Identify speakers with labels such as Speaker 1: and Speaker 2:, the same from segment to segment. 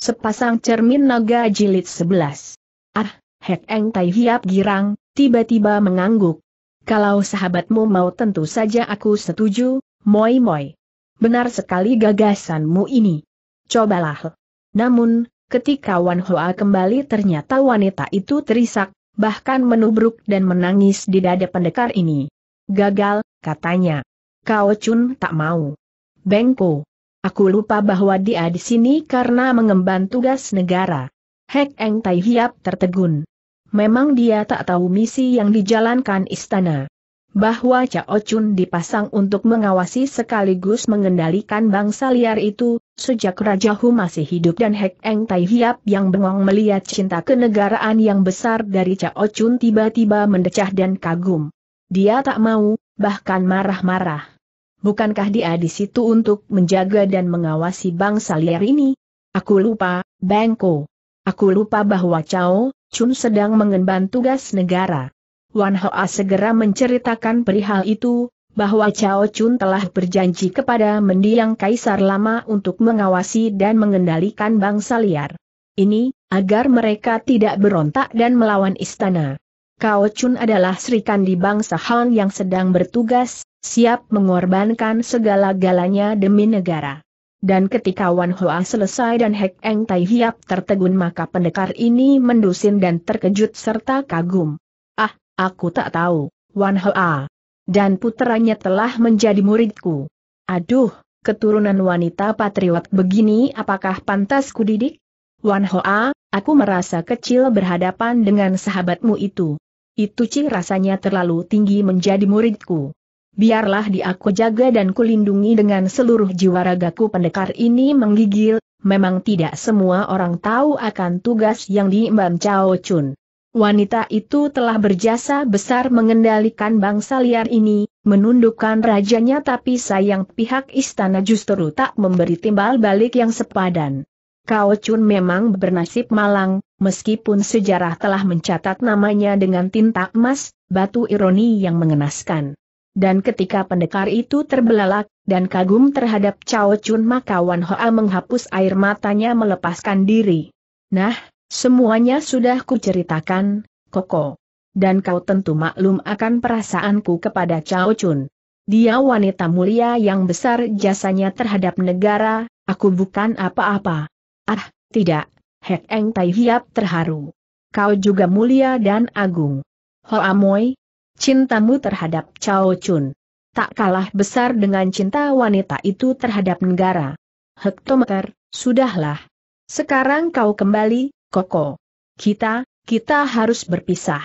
Speaker 1: Sepasang cermin naga jilid 11. Ah, Hek Eng Tai Hiap girang, tiba-tiba mengangguk. Kalau sahabatmu mau tentu saja aku setuju, moi moi. Benar sekali gagasanmu ini. Cobalah. Namun, ketika Wan Hoa kembali ternyata wanita itu terisak, bahkan menubruk dan menangis di dada pendekar ini. Gagal, katanya. Kau Chun tak mau. Bengko. Aku lupa bahwa dia di sini karena mengemban tugas negara. Hek Eng Tai Hiap tertegun. Memang dia tak tahu misi yang dijalankan istana. Bahwa Cao Chun dipasang untuk mengawasi sekaligus mengendalikan bangsa liar itu, sejak Raja Hu masih hidup dan Hek Eng Tai Hiap yang bengong melihat cinta kenegaraan yang besar dari Cao Chun tiba-tiba mendecah dan kagum. Dia tak mau, bahkan marah-marah bukankah dia di situ untuk menjaga dan mengawasi bangsa liar ini? Aku lupa, Bangko. Aku lupa bahwa Cao Chun sedang mengemban tugas negara. Wan Hoa segera menceritakan perihal itu, bahwa Cao Chun telah berjanji kepada mendiang kaisar lama untuk mengawasi dan mengendalikan bangsa liar. Ini, agar mereka tidak berontak dan melawan istana. Cao Chun adalah Sri Kandi bangsa Han yang sedang bertugas, siap mengorbankan segala-galanya demi negara. Dan ketika Wan Hoa selesai dan Hek Eng Tai Hiap tertegun maka pendekar ini mendusin dan terkejut serta kagum. Ah, aku tak tahu, Wan Hoa. Dan puteranya telah menjadi muridku. Aduh, keturunan wanita patriot begini apakah pantas didik? Wan Hoa, aku merasa kecil berhadapan dengan sahabatmu itu. Itu cing rasanya terlalu tinggi menjadi muridku biarlah diaku jaga dan kulindungi dengan seluruh jiwa ragaku pendekar ini menggigil, memang tidak semua orang tahu akan tugas yang diimban Chao Chun. Wanita itu telah berjasa besar mengendalikan bangsa liar ini, menundukkan rajanya tapi sayang pihak istana justru tak memberi timbal balik yang sepadan. Kao Chun memang bernasib malang, meskipun sejarah telah mencatat namanya dengan tinta emas, batu ironi yang mengenaskan dan ketika pendekar itu terbelalak, dan kagum terhadap Cao Chun maka Wan Hoa menghapus air matanya melepaskan diri. Nah, semuanya sudah kuceritakan, Koko. Dan kau tentu maklum akan perasaanku kepada Cao Chun. Dia wanita mulia yang besar jasanya terhadap negara, aku bukan apa-apa. Ah, tidak, Hek Eng Tai Hiap terharu. Kau juga mulia dan agung. Hoa Moi, cintamu terhadap Chao Chun. Tak kalah besar dengan cinta wanita itu terhadap negara. Hektometer, sudahlah. Sekarang kau kembali, Koko. Kita, kita harus berpisah.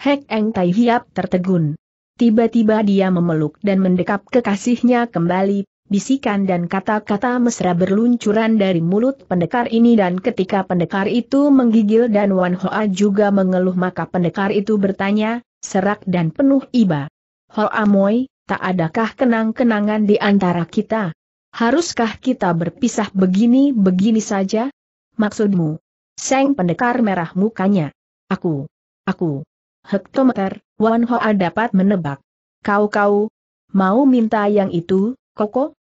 Speaker 1: Hek Eng Tai Hiap tertegun. Tiba-tiba dia memeluk dan mendekap kekasihnya kembali, bisikan dan kata-kata mesra berluncuran dari mulut pendekar ini dan ketika pendekar itu menggigil dan Wan Hoa juga mengeluh maka pendekar itu bertanya, serak dan penuh iba. Ho Amoy, tak adakah kenang-kenangan di antara kita? Haruskah kita berpisah begini-begini saja? Maksudmu? Seng pendekar merah mukanya. Aku. Aku. Hektometer, Wan Hoa dapat menebak. Kau-kau. Mau minta yang itu, Koko?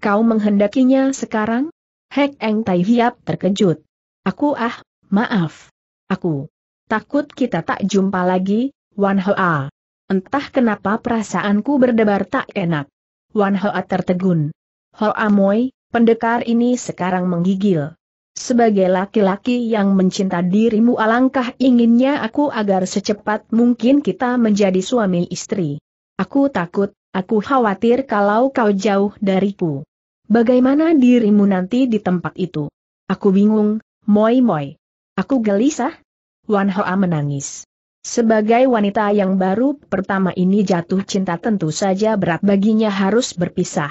Speaker 1: Kau menghendakinya sekarang? Hek Eng Tai Hiap terkejut. Aku ah, maaf. Aku. Takut kita tak jumpa lagi, Wan Hoa. Entah kenapa perasaanku berdebar tak enak. Wan Hoa tertegun. Hoa Moy, pendekar ini sekarang menggigil. Sebagai laki-laki yang mencinta dirimu alangkah inginnya aku agar secepat mungkin kita menjadi suami istri. Aku takut, aku khawatir kalau kau jauh dariku. Bagaimana dirimu nanti di tempat itu? Aku bingung, moi moi. Aku gelisah. Wan Hoa menangis. Sebagai wanita yang baru pertama ini jatuh cinta tentu saja berat baginya harus berpisah.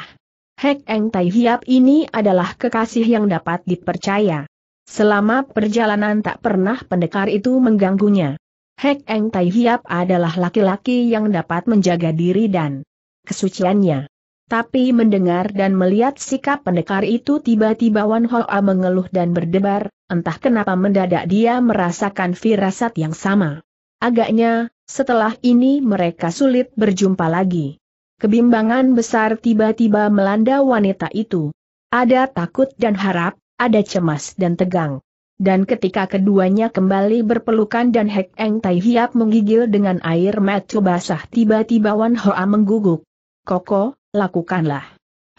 Speaker 1: Hek Eng Tai Hiap ini adalah kekasih yang dapat dipercaya. Selama perjalanan tak pernah pendekar itu mengganggunya. Hek Eng Tai Hiap adalah laki-laki yang dapat menjaga diri dan kesuciannya. Tapi mendengar dan melihat sikap pendekar itu tiba-tiba Wan Hoa mengeluh dan berdebar, entah kenapa mendadak dia merasakan firasat yang sama. Agaknya, setelah ini mereka sulit berjumpa lagi. Kebimbangan besar tiba-tiba melanda wanita itu. Ada takut dan harap, ada cemas dan tegang. Dan ketika keduanya kembali berpelukan dan Hek Eng Tai Hiap menggigil dengan air mata basah tiba-tiba Wan Hoa mengguguk. Koko, lakukanlah.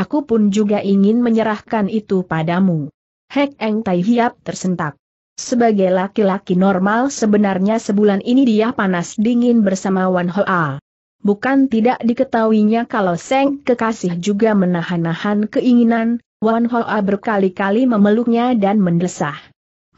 Speaker 1: Aku pun juga ingin menyerahkan itu padamu. Hek Eng Tai Hiap tersentak. Sebagai laki-laki normal sebenarnya sebulan ini dia panas dingin bersama Wan Hoa. Bukan tidak diketahuinya kalau Seng kekasih juga menahan-nahan keinginan, Wan Hoa berkali-kali memeluknya dan mendesah.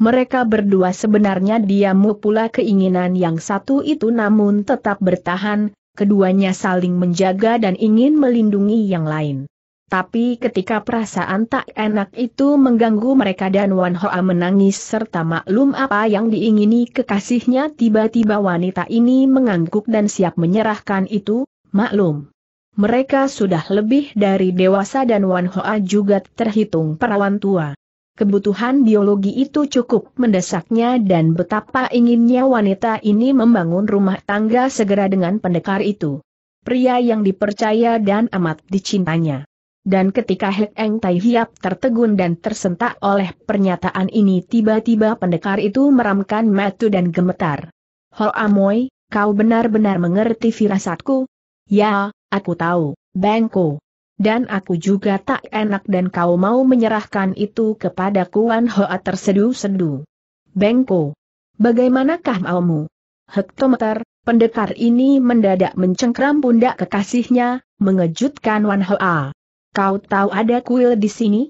Speaker 1: Mereka berdua sebenarnya diamu pula keinginan yang satu itu namun tetap bertahan, keduanya saling menjaga dan ingin melindungi yang lain. Tapi ketika perasaan tak enak itu mengganggu mereka dan Wan Hoa menangis serta maklum apa yang diingini kekasihnya tiba-tiba wanita ini mengangguk dan siap menyerahkan itu, maklum. Mereka sudah lebih dari dewasa dan Wan Hoa juga terhitung perawan tua. Kebutuhan biologi itu cukup mendesaknya dan betapa inginnya wanita ini membangun rumah tangga segera dengan pendekar itu. Pria yang dipercaya dan amat dicintanya. Dan ketika Hek Eng Tai Hiap tertegun dan tersentak oleh pernyataan ini tiba-tiba pendekar itu meramkan metu dan gemetar. Ho Amoy, kau benar-benar mengerti firasatku? Ya, aku tahu, Bengko. Dan aku juga tak enak dan kau mau menyerahkan itu kepada Kuan Hoa terseduh sedu Bengko. Bagaimanakah maumu? Hektometer, pendekar ini mendadak mencengkram pundak kekasihnya, mengejutkan Wan Hoa. Kau tahu ada kuil di sini?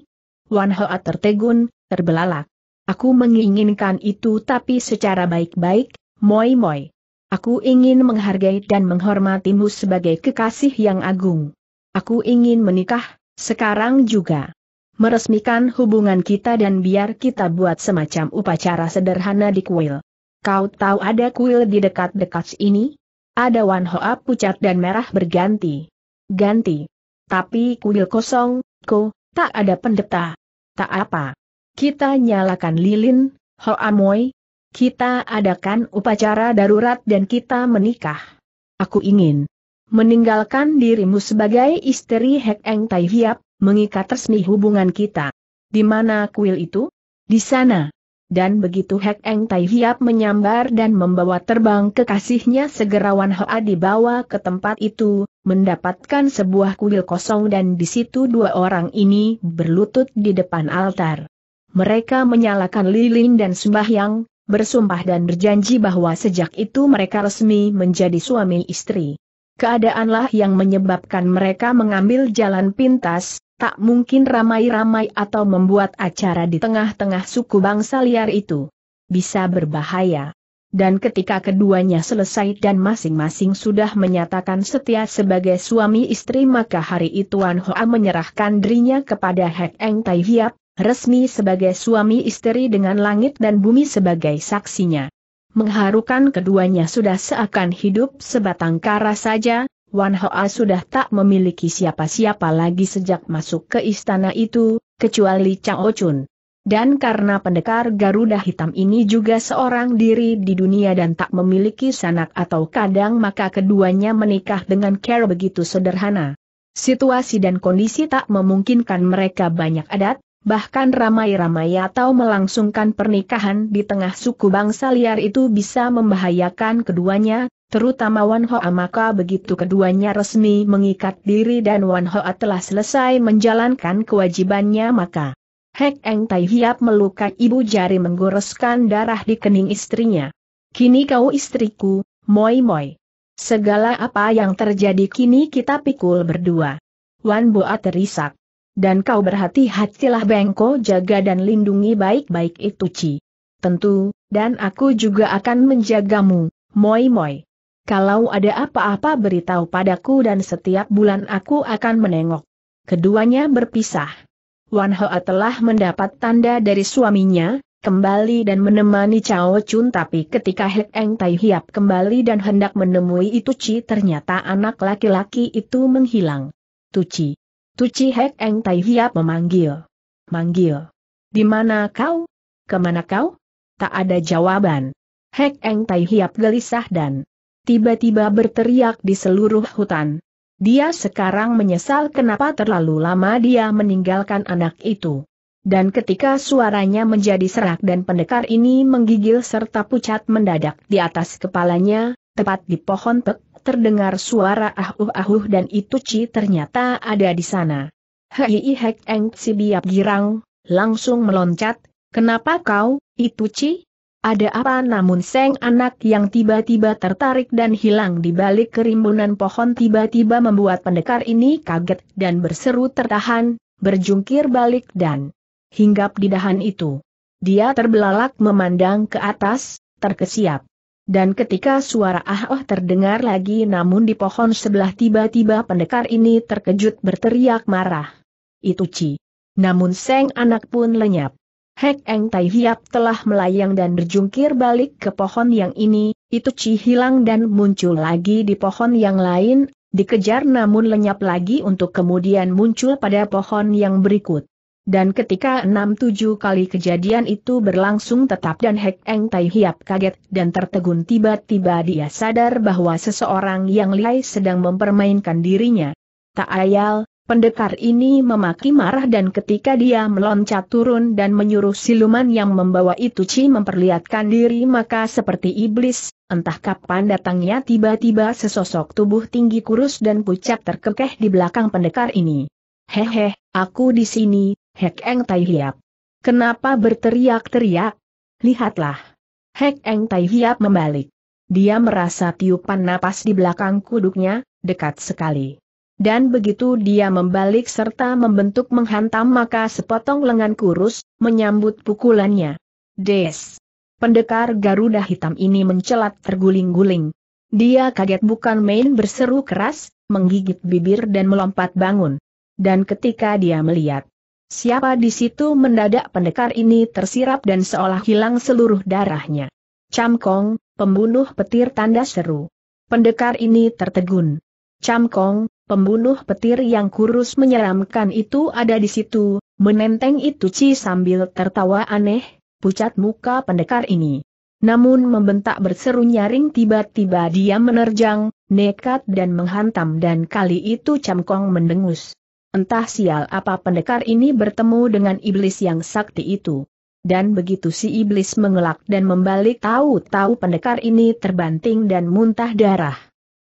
Speaker 1: Wan Hoa tertegun, terbelalak. Aku menginginkan itu tapi secara baik-baik, moi-moi. Aku ingin menghargai dan menghormatimu sebagai kekasih yang agung. Aku ingin menikah, sekarang juga. Meresmikan hubungan kita dan biar kita buat semacam upacara sederhana di kuil. Kau tahu ada kuil di dekat-dekat ini? Ada Wan Hoa pucat dan merah berganti. Ganti. Tapi kuil kosong, ko, tak ada pendeta. Tak apa. Kita nyalakan lilin, ho amoy. Kita adakan upacara darurat dan kita menikah. Aku ingin meninggalkan dirimu sebagai istri Hek Eng Tai Hiap, mengikat resmi hubungan kita. Di mana kuil itu? Di sana. Dan begitu Hek Eng Tai Hiap menyambar dan membawa terbang kekasihnya segerawan Hoa dibawa ke tempat itu, mendapatkan sebuah kuil kosong dan di situ dua orang ini berlutut di depan altar. Mereka menyalakan lilin dan sembahyang, bersumpah dan berjanji bahwa sejak itu mereka resmi menjadi suami istri. Keadaanlah yang menyebabkan mereka mengambil jalan pintas, tak mungkin ramai-ramai atau membuat acara di tengah-tengah suku bangsa liar itu. Bisa berbahaya dan ketika keduanya selesai dan masing-masing sudah menyatakan setia sebagai suami istri maka hari itu Wan Hoa menyerahkan dirinya kepada Hek Eng Tai Hiap, resmi sebagai suami istri dengan langit dan bumi sebagai saksinya. Mengharukan keduanya sudah seakan hidup sebatang kara saja, Wan Hoa sudah tak memiliki siapa-siapa lagi sejak masuk ke istana itu, kecuali O Chun. Dan karena pendekar Garuda Hitam ini juga seorang diri di dunia dan tak memiliki sanak atau kadang maka keduanya menikah dengan cara begitu sederhana. Situasi dan kondisi tak memungkinkan mereka banyak adat, bahkan ramai-ramai atau melangsungkan pernikahan di tengah suku bangsa liar itu bisa membahayakan keduanya, terutama Wan Hoa maka begitu keduanya resmi mengikat diri dan Wan Hoa telah selesai menjalankan kewajibannya maka Hek Eng Tai Hiap melukai ibu jari menggoreskan darah di kening istrinya. Kini kau istriku, moi moi. Segala apa yang terjadi kini kita pikul berdua. Wan Boa terisak. Dan kau berhati-hatilah Bengko jaga dan lindungi baik-baik itu Ci. Tentu, dan aku juga akan menjagamu, moi moi. Kalau ada apa-apa beritahu padaku dan setiap bulan aku akan menengok. Keduanya berpisah. Wan Hoa telah mendapat tanda dari suaminya, kembali dan menemani Chao Chun tapi ketika Hek Eng Tai Hiap kembali dan hendak menemui itu Ci ternyata anak laki-laki itu menghilang. Tuci. Tuci Hek Eng Tai Hiap memanggil. Manggil. Di mana kau? Kemana kau? Tak ada jawaban. Hek Eng Tai Hiap gelisah dan tiba-tiba berteriak di seluruh hutan. Dia sekarang menyesal kenapa terlalu lama dia meninggalkan anak itu. Dan ketika suaranya menjadi serak dan pendekar ini menggigil serta pucat mendadak di atas kepalanya, tepat di pohon pek, terdengar suara ahuh-ahuh dan itu Ci ternyata ada di sana. Hei hek eng si biap girang, langsung meloncat, kenapa kau, itu Ci? Ada apa namun Seng anak yang tiba-tiba tertarik dan hilang di balik kerimbunan pohon tiba-tiba membuat pendekar ini kaget dan berseru tertahan, berjungkir balik dan hinggap di dahan itu. Dia terbelalak memandang ke atas, terkesiap. Dan ketika suara ah oh terdengar lagi namun di pohon sebelah tiba-tiba pendekar ini terkejut berteriak marah. Itu Ci. Namun Seng anak pun lenyap. Hek Eng Tai Hiap telah melayang dan berjungkir balik ke pohon yang ini, itu Ci hilang dan muncul lagi di pohon yang lain, dikejar namun lenyap lagi untuk kemudian muncul pada pohon yang berikut. Dan ketika enam tujuh kali kejadian itu berlangsung tetap dan Hek Eng Tai Hiap kaget dan tertegun tiba-tiba dia sadar bahwa seseorang yang lihai sedang mempermainkan dirinya. Tak ayal, Pendekar ini memaki marah dan ketika dia meloncat turun dan menyuruh siluman yang membawa itu Ci memperlihatkan diri maka seperti iblis, entah kapan datangnya tiba-tiba sesosok tubuh tinggi kurus dan pucat terkekeh di belakang pendekar ini. Hehe, aku di sini, Hek Eng Tai Hiap. Kenapa berteriak-teriak? Lihatlah. Hek Eng Tai Hiap membalik. Dia merasa tiupan napas di belakang kuduknya, dekat sekali dan begitu dia membalik serta membentuk menghantam maka sepotong lengan kurus, menyambut pukulannya. Des! Pendekar Garuda Hitam ini mencelat terguling-guling. Dia kaget bukan main berseru keras, menggigit bibir dan melompat bangun. Dan ketika dia melihat siapa di situ mendadak pendekar ini tersirap dan seolah hilang seluruh darahnya. Cam Kong, pembunuh petir tanda seru. Pendekar ini tertegun. Cam Kong, Pembunuh petir yang kurus menyeramkan itu ada di situ, menenteng itu Ci sambil tertawa aneh, pucat muka pendekar ini. Namun membentak berseru nyaring tiba-tiba dia menerjang, nekat dan menghantam dan kali itu camkong mendengus. Entah sial apa pendekar ini bertemu dengan iblis yang sakti itu. Dan begitu si iblis mengelak dan membalik tahu-tahu pendekar ini terbanting dan muntah darah.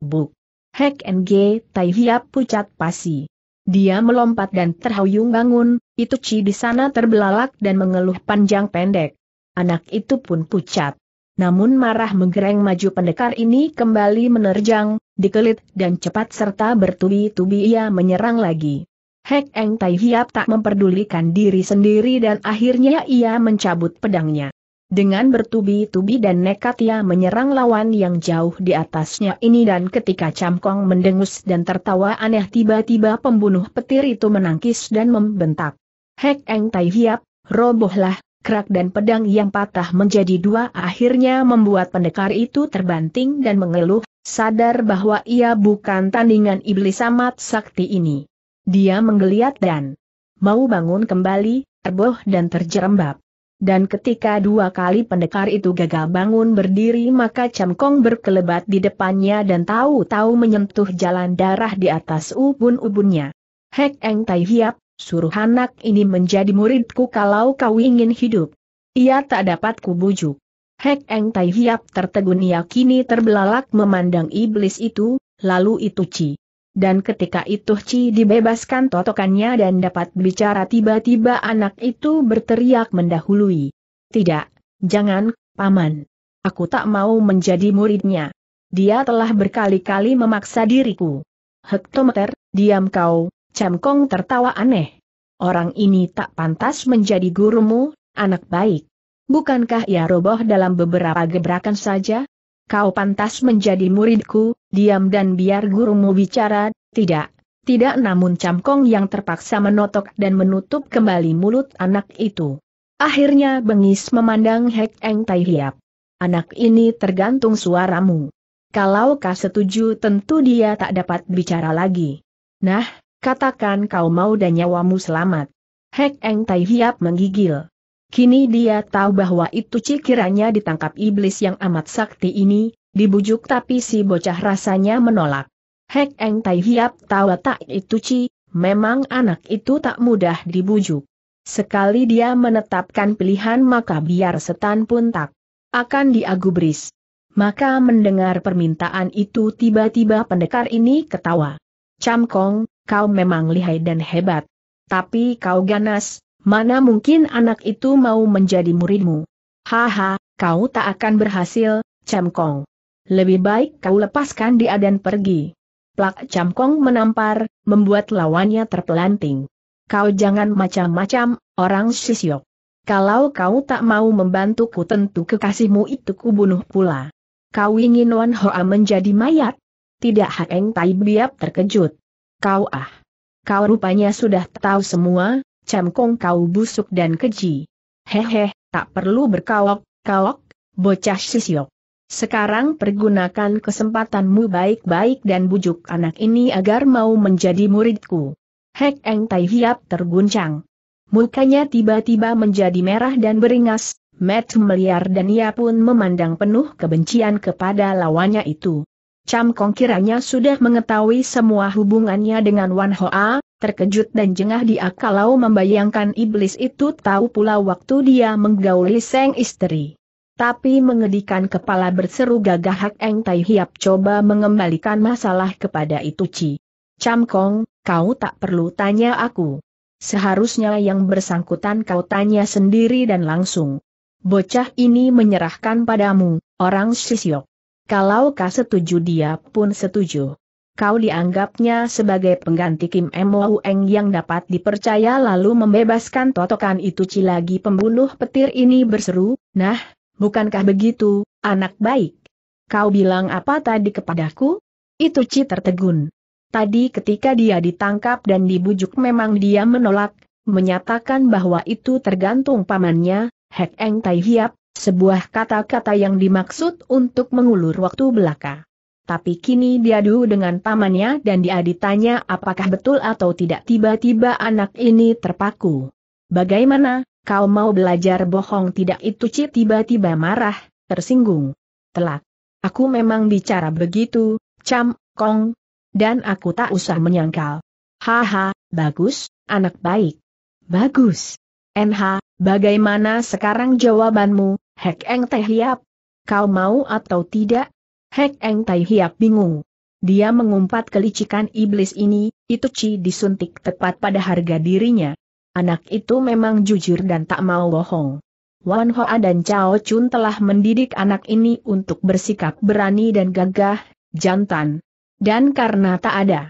Speaker 1: Buk! Hek NG Tai Hiap pucat pasi. Dia melompat dan terhuyung bangun, itu Ci di sana terbelalak dan mengeluh panjang pendek. Anak itu pun pucat. Namun marah menggereng maju pendekar ini kembali menerjang, dikelit dan cepat serta bertubi-tubi ia menyerang lagi. Hek Eng Tai Hiap tak memperdulikan diri sendiri dan akhirnya ia mencabut pedangnya. Dengan bertubi-tubi dan nekat ia menyerang lawan yang jauh di atasnya ini dan ketika Camkong mendengus dan tertawa aneh tiba-tiba pembunuh petir itu menangkis dan membentak. Hek Eng Tai Hiap, robohlah, kerak dan pedang yang patah menjadi dua akhirnya membuat pendekar itu terbanting dan mengeluh, sadar bahwa ia bukan tandingan iblis amat sakti ini. Dia menggeliat dan mau bangun kembali, terboh dan terjerembab. Dan ketika dua kali pendekar itu gagal bangun berdiri maka Camkong berkelebat di depannya dan tahu-tahu menyentuh jalan darah di atas ubun-ubunnya. Hek Eng Tai Hiap, suruh anak ini menjadi muridku kalau kau ingin hidup. Ia tak dapat kubujuk. Hek Eng Tai Hiap tertegun ia kini terbelalak memandang iblis itu, lalu itu Ci dan ketika itu Ci dibebaskan totokannya dan dapat bicara tiba-tiba anak itu berteriak mendahului. Tidak, jangan, Paman. Aku tak mau menjadi muridnya. Dia telah berkali-kali memaksa diriku. Hektometer, diam kau, Camkong tertawa aneh. Orang ini tak pantas menjadi gurumu, anak baik. Bukankah ia roboh dalam beberapa gebrakan saja? kau pantas menjadi muridku, diam dan biar gurumu bicara, tidak. Tidak namun Camkong yang terpaksa menotok dan menutup kembali mulut anak itu. Akhirnya bengis memandang Hek Eng Tai Hiap. Anak ini tergantung suaramu. Kalau kau setuju tentu dia tak dapat bicara lagi. Nah, katakan kau mau dan nyawamu selamat. Hek Eng Tai Hiap menggigil. Kini dia tahu bahwa itu cikiranya ditangkap iblis yang amat sakti ini, dibujuk tapi si bocah rasanya menolak. Hek Eng Tai Hiap tahu tak itu Ci, memang anak itu tak mudah dibujuk. Sekali dia menetapkan pilihan maka biar setan pun tak akan diagubris. Maka mendengar permintaan itu tiba-tiba pendekar ini ketawa. Cam Kong, kau memang lihai dan hebat. Tapi kau ganas, Mana mungkin anak itu mau menjadi muridmu? Haha, kau tak akan berhasil, Camkong. Lebih baik kau lepaskan dia dan pergi. Plak Camkong menampar, membuat lawannya terpelanting. Kau jangan macam-macam, orang sisyok. Kalau kau tak mau membantuku tentu kekasihmu itu kubunuh pula. Kau ingin Wan Hoa menjadi mayat? Tidak Hakeng Tai Biap terkejut. Kau ah. Kau rupanya sudah tahu semua, Camkong kau busuk dan keji. Hehe, tak perlu berkawok-kawok, bocah sisiok. Sekarang pergunakan kesempatanmu baik-baik dan bujuk anak ini agar mau menjadi muridku. Hek Eng Tai Hiap terguncang. Mukanya tiba-tiba menjadi merah dan beringas, Matt meliar dan ia pun memandang penuh kebencian kepada lawannya itu. Cam Kong kiranya sudah mengetahui semua hubungannya dengan Wan Hoa, terkejut dan jengah dia kalau membayangkan iblis itu tahu pula waktu dia menggauli sang istri. Tapi mengedikan kepala berseru gagah Hak Eng Tai Hiap coba mengembalikan masalah kepada itu Ci. Kong, kau tak perlu tanya aku. Seharusnya yang bersangkutan kau tanya sendiri dan langsung. Bocah ini menyerahkan padamu, orang sisyok. Kalau kau setuju dia pun setuju kau dianggapnya sebagai pengganti Kim Mo Eng yang dapat dipercaya lalu membebaskan totokan itu cilagi pembunuh petir ini berseru, nah, bukankah begitu, anak baik? Kau bilang apa tadi kepadaku? Itu Ci tertegun. Tadi ketika dia ditangkap dan dibujuk memang dia menolak, menyatakan bahwa itu tergantung pamannya, Hek Eng Tai Hiap, sebuah kata-kata yang dimaksud untuk mengulur waktu belaka tapi kini diadu dengan pamannya dan dia ditanya apakah betul atau tidak tiba-tiba anak ini terpaku. Bagaimana, kau mau belajar bohong tidak itu Ci tiba-tiba marah, tersinggung. Telak. Aku memang bicara begitu, cam, kong. Dan aku tak usah menyangkal. Haha, bagus, anak baik. Bagus. NH, bagaimana sekarang jawabanmu, Hek Eng Teh liap. Kau mau atau tidak? Hek Eng Tai Hiap bingung. Dia mengumpat kelicikan iblis ini, itu Ci disuntik tepat pada harga dirinya. Anak itu memang jujur dan tak mau bohong. Wan Hoa dan Chao Chun telah mendidik anak ini untuk bersikap berani dan gagah, jantan. Dan karena tak ada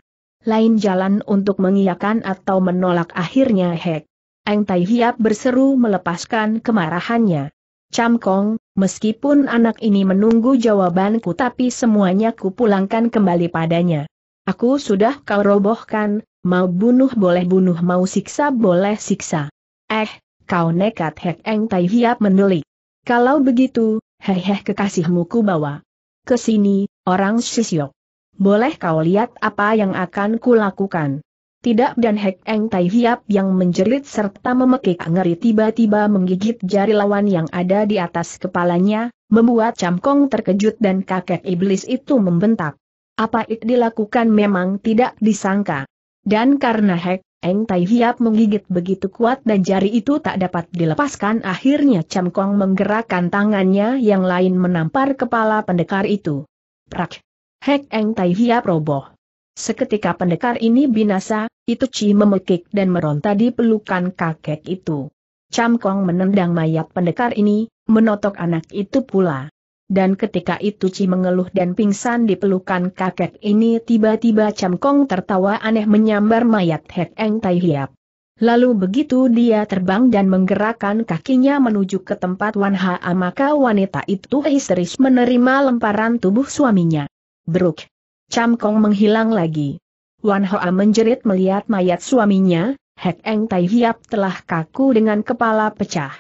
Speaker 1: lain jalan untuk mengiyakan atau menolak akhirnya Hek. Eng Tai Hiap berseru melepaskan kemarahannya. Camkong, meskipun anak ini menunggu jawabanku tapi semuanya kupulangkan kembali padanya. Aku sudah kau robohkan, mau bunuh boleh bunuh mau siksa boleh siksa. Eh, kau nekat Hek Eng Tai Hiap mendelik. Kalau begitu, heh kekasihmu ku bawa. Kesini, orang sisyok. Boleh kau lihat apa yang akan kulakukan tidak dan Hek Eng Tai Hiap yang menjerit serta memekik ngeri tiba-tiba menggigit jari lawan yang ada di atas kepalanya, membuat Kong terkejut dan kakek iblis itu membentak. Apa itu dilakukan memang tidak disangka. Dan karena Hek Eng Tai Hiap menggigit begitu kuat dan jari itu tak dapat dilepaskan akhirnya Kong menggerakkan tangannya yang lain menampar kepala pendekar itu. Prak! Hek Eng Tai Hiap roboh. Seketika pendekar ini binasa, Itu Ci memekik dan meronta di pelukan kakek itu. Cam Kong menendang mayat pendekar ini, menotok anak itu pula. Dan ketika Itu Ci mengeluh dan pingsan di pelukan kakek ini tiba-tiba Cam Kong tertawa aneh menyambar mayat Hek Eng Tai Hiap. Lalu begitu dia terbang dan menggerakkan kakinya menuju ke tempat Wan Ha, maka wanita itu histeris menerima lemparan tubuh suaminya. Bruk, Cham Kong menghilang lagi. Wan Hoa menjerit melihat mayat suaminya, Hek Eng Tai Hiap telah kaku dengan kepala pecah.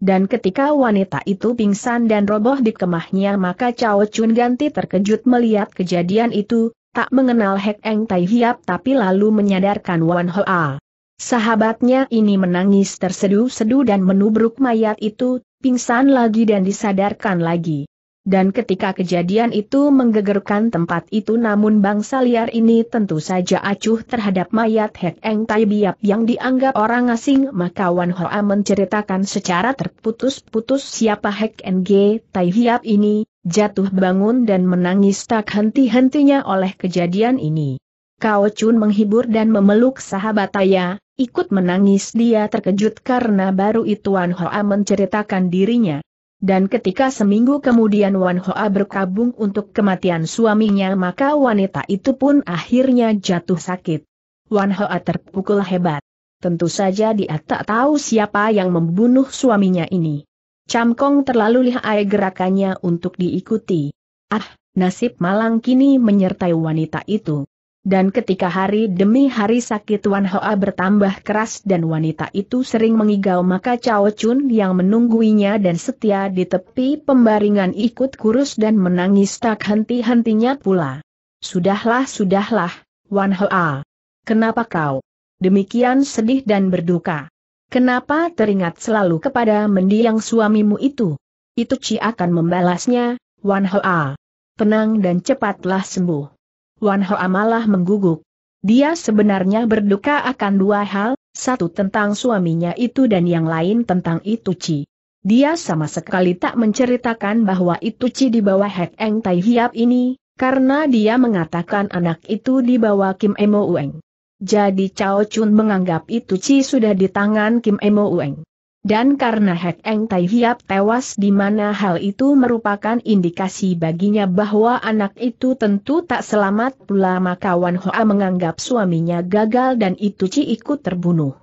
Speaker 1: Dan ketika wanita itu pingsan dan roboh di kemahnya maka Cao Chun ganti terkejut melihat kejadian itu, tak mengenal Hek Eng Tai Hiap tapi lalu menyadarkan Wan Hoa. Sahabatnya ini menangis terseduh-seduh dan menubruk mayat itu, pingsan lagi dan disadarkan lagi. Dan ketika kejadian itu menggegerkan tempat itu namun bangsa liar ini tentu saja acuh terhadap mayat Hek Eng Tai Biap yang dianggap orang asing maka Wan Hoa menceritakan secara terputus-putus siapa Hek Eng Tai Biap ini, jatuh bangun dan menangis tak henti-hentinya oleh kejadian ini. Kao Chun menghibur dan memeluk sahabat Taya, ikut menangis dia terkejut karena baru itu Wan Hoa menceritakan dirinya. Dan ketika seminggu kemudian Wan Hoa berkabung untuk kematian suaminya maka wanita itu pun akhirnya jatuh sakit. Wan Hoa terpukul hebat. Tentu saja dia tak tahu siapa yang membunuh suaminya ini. Cam Kong terlalu lihai gerakannya untuk diikuti. Ah, nasib malang kini menyertai wanita itu dan ketika hari demi hari sakit Wan Hoa bertambah keras dan wanita itu sering mengigau maka Cao Chun yang menungguinya dan setia di tepi pembaringan ikut kurus dan menangis tak henti-hentinya pula. Sudahlah sudahlah, Wan Hoa. Kenapa kau? Demikian sedih dan berduka. Kenapa teringat selalu kepada mendiang suamimu itu? Itu Ci akan membalasnya, Wan Hoa. Tenang dan cepatlah sembuh. Wan Hoa malah mengguguk. Dia sebenarnya berduka akan dua hal, satu tentang suaminya itu dan yang lain tentang Itu Ci. Dia sama sekali tak menceritakan bahwa Itu di dibawa Hek Eng Tai Hiap ini, karena dia mengatakan anak itu di bawah Kim Emo Ueng. Jadi Cao Chun menganggap Itu Ci sudah di tangan Kim Emo Ueng. Dan karena Hek Eng Tai Hiap tewas di mana hal itu merupakan indikasi baginya bahwa anak itu tentu tak selamat pula maka Wan Hoa menganggap suaminya gagal dan itu Ci ikut terbunuh.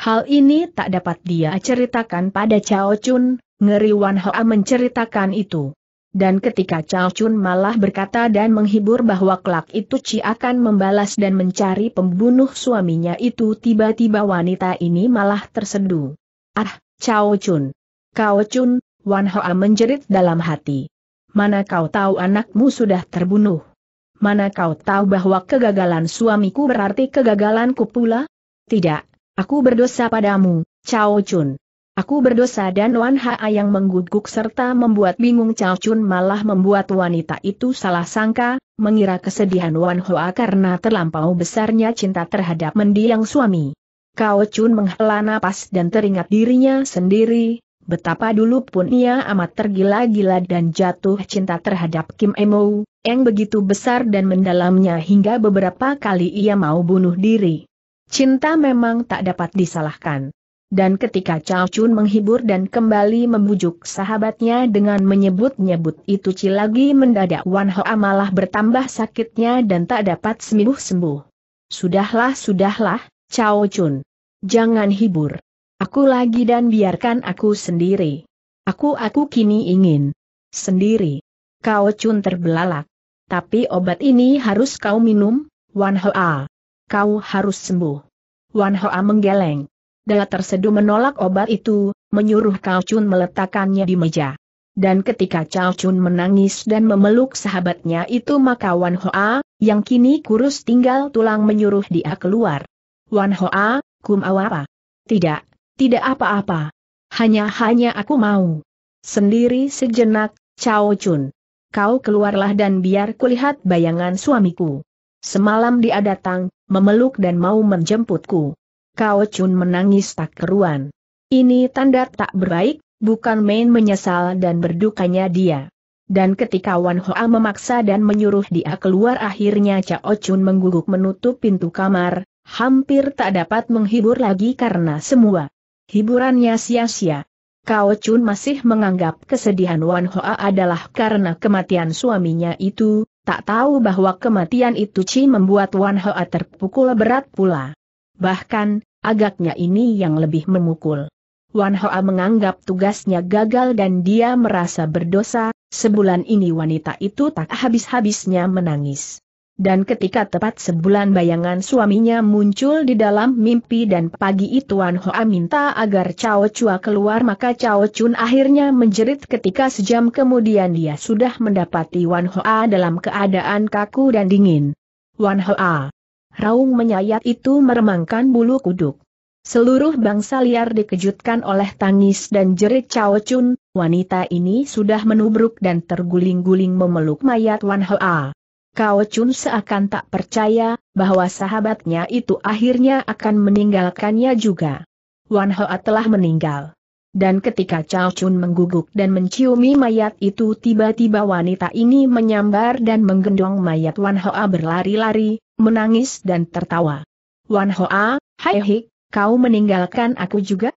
Speaker 1: Hal ini tak dapat dia ceritakan pada Cao Chun, ngeri Wan Hoa menceritakan itu. Dan ketika Cao Chun malah berkata dan menghibur bahwa kelak itu Ci akan membalas dan mencari pembunuh suaminya itu tiba-tiba wanita ini malah terseduh. Ah, Cao Chun. Cao Chun, Wan Hoa menjerit dalam hati. Mana kau tahu anakmu sudah terbunuh? Mana kau tahu bahwa kegagalan suamiku berarti kegagalanku pula? Tidak, aku berdosa padamu, Cao Chun. Aku berdosa dan Wan Haa yang mengguguk serta membuat bingung Cao Chun malah membuat wanita itu salah sangka, mengira kesedihan Wan Hoa karena terlampau besarnya cinta terhadap mendiang suami. Kao Chun menghela napas dan teringat dirinya sendiri, betapa dulu pun ia amat tergila-gila dan jatuh cinta terhadap Kim Emo, yang begitu besar dan mendalamnya hingga beberapa kali ia mau bunuh diri. Cinta memang tak dapat disalahkan. Dan ketika Cao Chun menghibur dan kembali membujuk sahabatnya dengan menyebut-nyebut itu Cilagi mendadak Wan Hoa malah bertambah sakitnya dan tak dapat sembuh-sembuh. Sudahlah, sudahlah, Cao Chun. Jangan hibur. Aku lagi dan biarkan aku sendiri. Aku-aku kini ingin. Sendiri. Kau cun terbelalak. Tapi obat ini harus kau minum, Wan Hoa. Kau harus sembuh. Wan Hoa menggeleng. Dala tersedu menolak obat itu, menyuruh Kau Chun meletakkannya di meja. Dan ketika Chao Chun menangis dan memeluk sahabatnya itu maka Wan Hoa, yang kini kurus tinggal tulang menyuruh dia keluar. Wan Hoa, Kum awara. Tidak, tidak apa-apa. Hanya-hanya aku mau. Sendiri sejenak, Cao Chun. Kau keluarlah dan biar kulihat bayangan suamiku. Semalam dia datang, memeluk dan mau menjemputku. Cao Chun menangis tak keruan. Ini tanda tak berbaik, bukan main menyesal dan berdukanya dia. Dan ketika Wan Hoa memaksa dan menyuruh dia keluar akhirnya Cao Chun mengguguk menutup pintu kamar, hampir tak dapat menghibur lagi karena semua hiburannya sia-sia. Kao Chun masih menganggap kesedihan Wan Hoa adalah karena kematian suaminya itu, tak tahu bahwa kematian itu Chi membuat Wan Hoa terpukul berat pula. Bahkan, agaknya ini yang lebih memukul. Wan Hoa menganggap tugasnya gagal dan dia merasa berdosa, sebulan ini wanita itu tak habis-habisnya menangis dan ketika tepat sebulan bayangan suaminya muncul di dalam mimpi dan pagi itu Wan Hoa minta agar Cao Chua keluar maka Cao Chun akhirnya menjerit ketika sejam kemudian dia sudah mendapati Wan Hoa dalam keadaan kaku dan dingin. Wan Hoa. Raung menyayat itu meremangkan bulu kuduk. Seluruh bangsa liar dikejutkan oleh tangis dan jerit Cao Chun, wanita ini sudah menubruk dan terguling-guling memeluk mayat Wan Hoa. Kao Chun seakan tak percaya, bahwa sahabatnya itu akhirnya akan meninggalkannya juga. Wan Hoa telah meninggal. Dan ketika Cao Chun mengguguk dan menciumi mayat itu tiba-tiba wanita ini menyambar dan menggendong mayat Wan Hoa berlari-lari, menangis dan tertawa. Wan Hoa, hai hik, kau meninggalkan aku juga?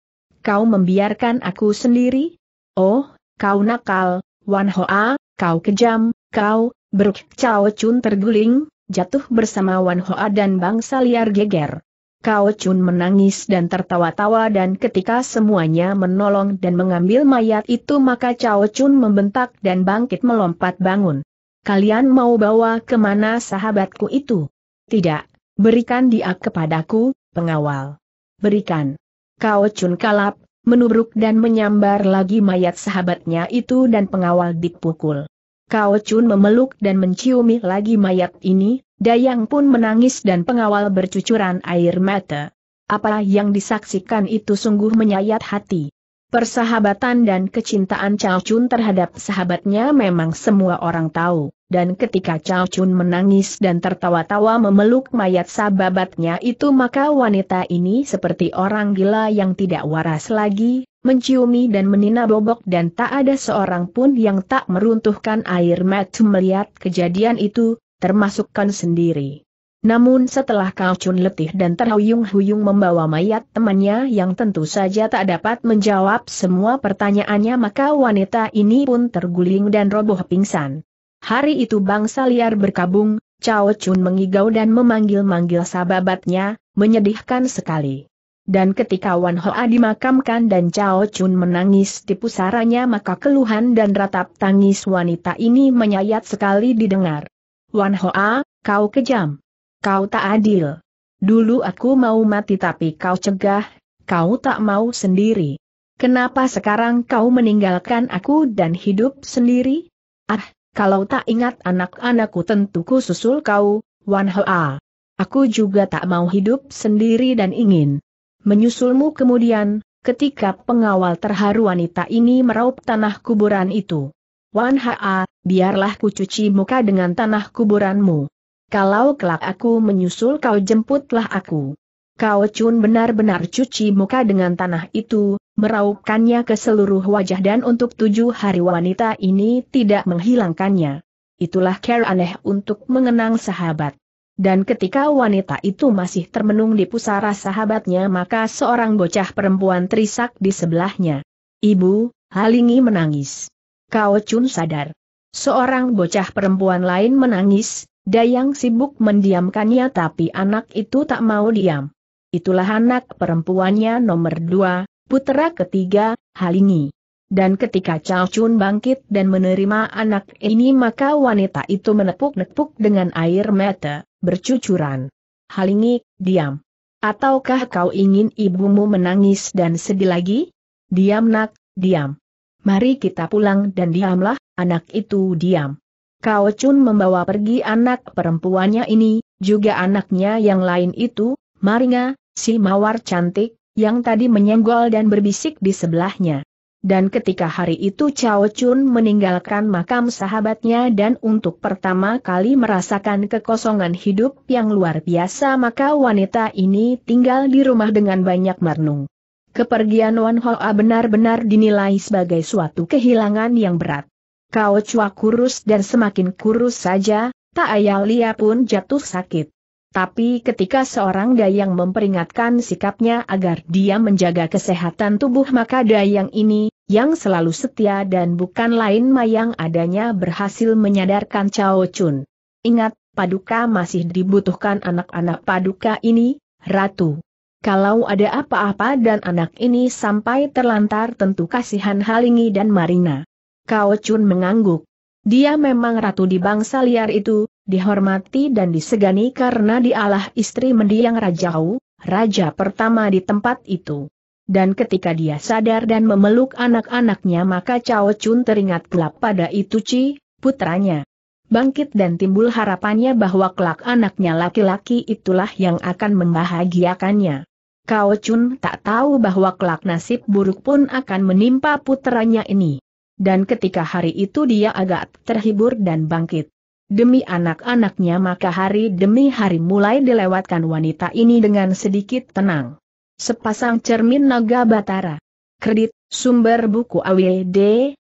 Speaker 1: Kau membiarkan aku sendiri? Oh, kau nakal, Wan Hoa, kau kejam, kau, Beruk Cao Chun terguling, jatuh bersama Wan Hoa dan bangsa liar geger. Cao Chun menangis dan tertawa-tawa dan ketika semuanya menolong dan mengambil mayat itu maka Cao Chun membentak dan bangkit melompat bangun. Kalian mau bawa kemana sahabatku itu? Tidak, berikan dia kepadaku, pengawal. Berikan. Cao Chun kalap, menubruk dan menyambar lagi mayat sahabatnya itu dan pengawal dipukul. Kao Chun memeluk dan menciumi lagi mayat ini, Dayang pun menangis dan pengawal bercucuran air mata. Apa yang disaksikan itu sungguh menyayat hati. Persahabatan dan kecintaan Chao Chun terhadap sahabatnya memang semua orang tahu, dan ketika Chao Chun menangis dan tertawa-tawa memeluk mayat sahabatnya itu maka wanita ini seperti orang gila yang tidak waras lagi, menciumi dan menina bobok dan tak ada seorang pun yang tak meruntuhkan air mata melihat kejadian itu, termasukkan sendiri. Namun setelah Chun letih dan terhuyung-huyung membawa mayat temannya yang tentu saja tak dapat menjawab semua pertanyaannya maka wanita ini pun terguling dan roboh pingsan. Hari itu bangsa liar berkabung, Cao Chun mengigau dan memanggil-manggil sahabatnya, menyedihkan sekali. Dan ketika Wan Hoa dimakamkan dan Chao Chun menangis di pusaranya maka keluhan dan ratap tangis wanita ini menyayat sekali didengar. Wan Hoa, kau kejam. Kau tak adil. Dulu aku mau mati tapi kau cegah, kau tak mau sendiri. Kenapa sekarang kau meninggalkan aku dan hidup sendiri? Ah, kalau tak ingat anak-anakku tentu ku susul kau, Wan Hoa. Aku juga tak mau hidup sendiri dan ingin menyusulmu kemudian, ketika pengawal terharu wanita ini meraup tanah kuburan itu. Wan Haa, biarlah ku cuci muka dengan tanah kuburanmu. Kalau kelak aku menyusul kau jemputlah aku. Kau cun benar-benar cuci muka dengan tanah itu, meraupkannya ke seluruh wajah dan untuk tujuh hari wanita ini tidak menghilangkannya. Itulah care aneh untuk mengenang sahabat. Dan ketika wanita itu masih termenung di pusara sahabatnya maka seorang bocah perempuan terisak di sebelahnya. Ibu, Halingi menangis. Kau Chun sadar. Seorang bocah perempuan lain menangis, Dayang sibuk mendiamkannya tapi anak itu tak mau diam. Itulah anak perempuannya nomor dua, putera ketiga, Halingi. Dan ketika Chao Chun bangkit dan menerima anak ini maka wanita itu menepuk-nepuk dengan air mata bercucuran. Halingi, diam. Ataukah kau ingin ibumu menangis dan sedih lagi? Diam nak, diam. Mari kita pulang dan diamlah, anak itu diam. Kau Chun membawa pergi anak perempuannya ini, juga anaknya yang lain itu, Maringa, si mawar cantik, yang tadi menyenggol dan berbisik di sebelahnya. Dan ketika hari itu Cao Chun meninggalkan makam sahabatnya dan untuk pertama kali merasakan kekosongan hidup yang luar biasa maka wanita ini tinggal di rumah dengan banyak merenung. Kepergian Wan Hoa benar-benar dinilai sebagai suatu kehilangan yang berat. Kao Chua kurus dan semakin kurus saja, tak ayal Lia pun jatuh sakit. Tapi ketika seorang dayang memperingatkan sikapnya agar dia menjaga kesehatan tubuh maka dayang ini, yang selalu setia dan bukan lain mayang adanya berhasil menyadarkan Cao Chun. Ingat, paduka masih dibutuhkan anak-anak paduka ini, Ratu. Kalau ada apa-apa dan anak ini sampai terlantar tentu kasihan Halingi dan Marina. Cao Chun mengangguk. Dia memang ratu di bangsa liar itu, dihormati dan disegani karena dialah istri mendiang raja Hu, raja pertama di tempat itu. Dan ketika dia sadar dan memeluk anak-anaknya maka Cao Chun teringat pula pada itu Ci, putranya. Bangkit dan timbul harapannya bahwa kelak anaknya laki-laki itulah yang akan membahagiakannya. Cao Chun tak tahu bahwa kelak nasib buruk pun akan menimpa putranya ini. Dan ketika hari itu dia agak terhibur dan bangkit. Demi anak-anaknya maka hari demi hari mulai dilewatkan wanita ini dengan sedikit tenang. Sepasang cermin naga batara. Kredit, sumber buku AWD,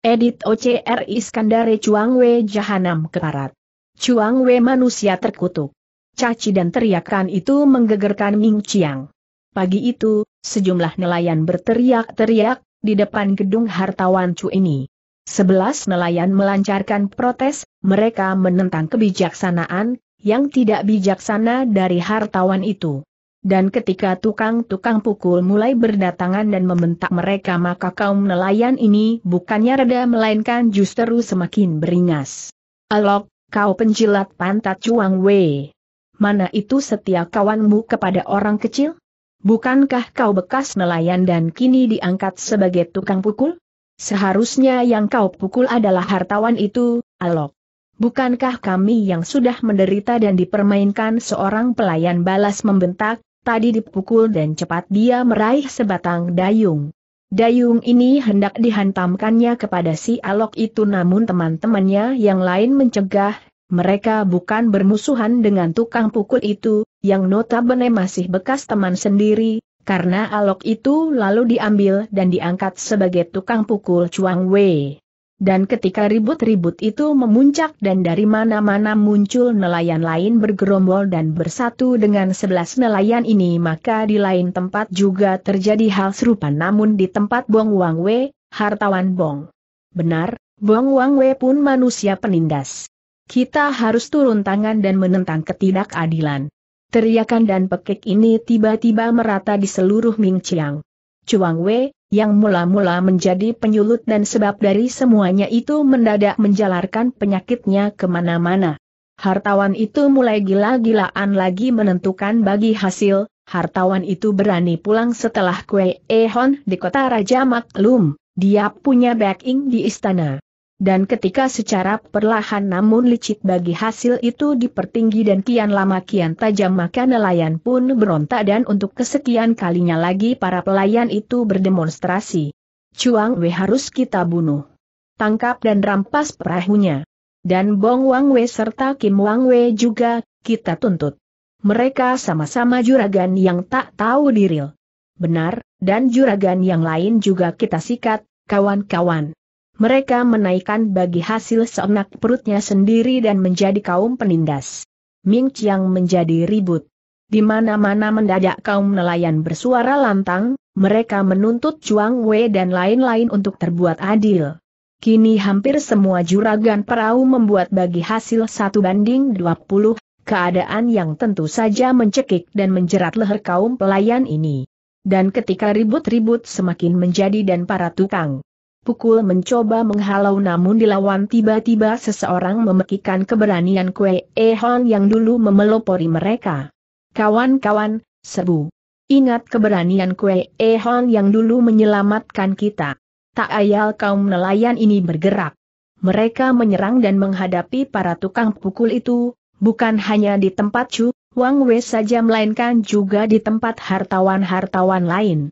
Speaker 1: edit OCR Iskandare Cuang W. Jahanam Keparat. Cuang W. manusia terkutuk. Caci dan teriakan itu menggegerkan Ming Chiang. Pagi itu, sejumlah nelayan berteriak-teriak, di depan gedung hartawan Cu ini. Sebelas nelayan melancarkan protes, mereka menentang kebijaksanaan, yang tidak bijaksana dari hartawan itu. Dan ketika tukang-tukang pukul mulai berdatangan dan membentak mereka maka kaum nelayan ini bukannya reda melainkan justru semakin beringas. Alok, kau penjilat pantat cuang Wei. Mana itu setia kawanmu kepada orang kecil? Bukankah kau bekas nelayan dan kini diangkat sebagai tukang pukul? Seharusnya yang kau pukul adalah hartawan itu, Alok. Bukankah kami yang sudah menderita dan dipermainkan seorang pelayan balas membentak, tadi dipukul dan cepat dia meraih sebatang dayung. Dayung ini hendak dihantamkannya kepada si Alok itu namun teman-temannya yang lain mencegah, mereka bukan bermusuhan dengan tukang pukul itu, yang notabene masih bekas teman sendiri, karena alok itu lalu diambil dan diangkat sebagai tukang pukul Chuang Wei. Dan ketika ribut-ribut itu memuncak dan dari mana-mana muncul nelayan lain bergerombol dan bersatu dengan sebelas nelayan ini maka di lain tempat juga terjadi hal serupa namun di tempat Bong Wang Wei, hartawan Bong. Benar, Bong Wang Wei pun manusia penindas. Kita harus turun tangan dan menentang ketidakadilan. Teriakan dan pekik ini tiba-tiba merata di seluruh Ming Chiang. Chuang Wei, yang mula-mula menjadi penyulut dan sebab dari semuanya itu mendadak menjalarkan penyakitnya kemana-mana. Hartawan itu mulai gila-gilaan lagi menentukan bagi hasil, hartawan itu berani pulang setelah kue Ehon di kota Raja Maklum, dia punya backing di istana. Dan ketika secara perlahan namun licik bagi hasil itu dipertinggi dan kian lama kian tajam maka nelayan pun berontak dan untuk kesekian kalinya lagi para pelayan itu berdemonstrasi. Chuang Wei harus kita bunuh. Tangkap dan rampas perahunya. Dan Bong Wang Wei serta Kim Wang Wei juga, kita tuntut. Mereka sama-sama juragan yang tak tahu diril. Benar, dan juragan yang lain juga kita sikat, kawan-kawan mereka menaikkan bagi hasil seenak perutnya sendiri dan menjadi kaum penindas. Ming Chiang menjadi ribut. Di mana-mana mendadak kaum nelayan bersuara lantang, mereka menuntut Chuang Wei dan lain-lain untuk terbuat adil. Kini hampir semua juragan perahu membuat bagi hasil satu banding 20, keadaan yang tentu saja mencekik dan menjerat leher kaum pelayan ini. Dan ketika ribut-ribut semakin menjadi dan para tukang Pukul mencoba menghalau namun dilawan tiba-tiba seseorang memekikan keberanian Kue Ehon yang dulu memelopori mereka. Kawan-kawan, sebu. Ingat keberanian Kue Ehon yang dulu menyelamatkan kita. Tak ayal kaum nelayan ini bergerak. Mereka menyerang dan menghadapi para tukang pukul itu, bukan hanya di tempat Chu Wang Wei saja melainkan juga di tempat hartawan-hartawan lain.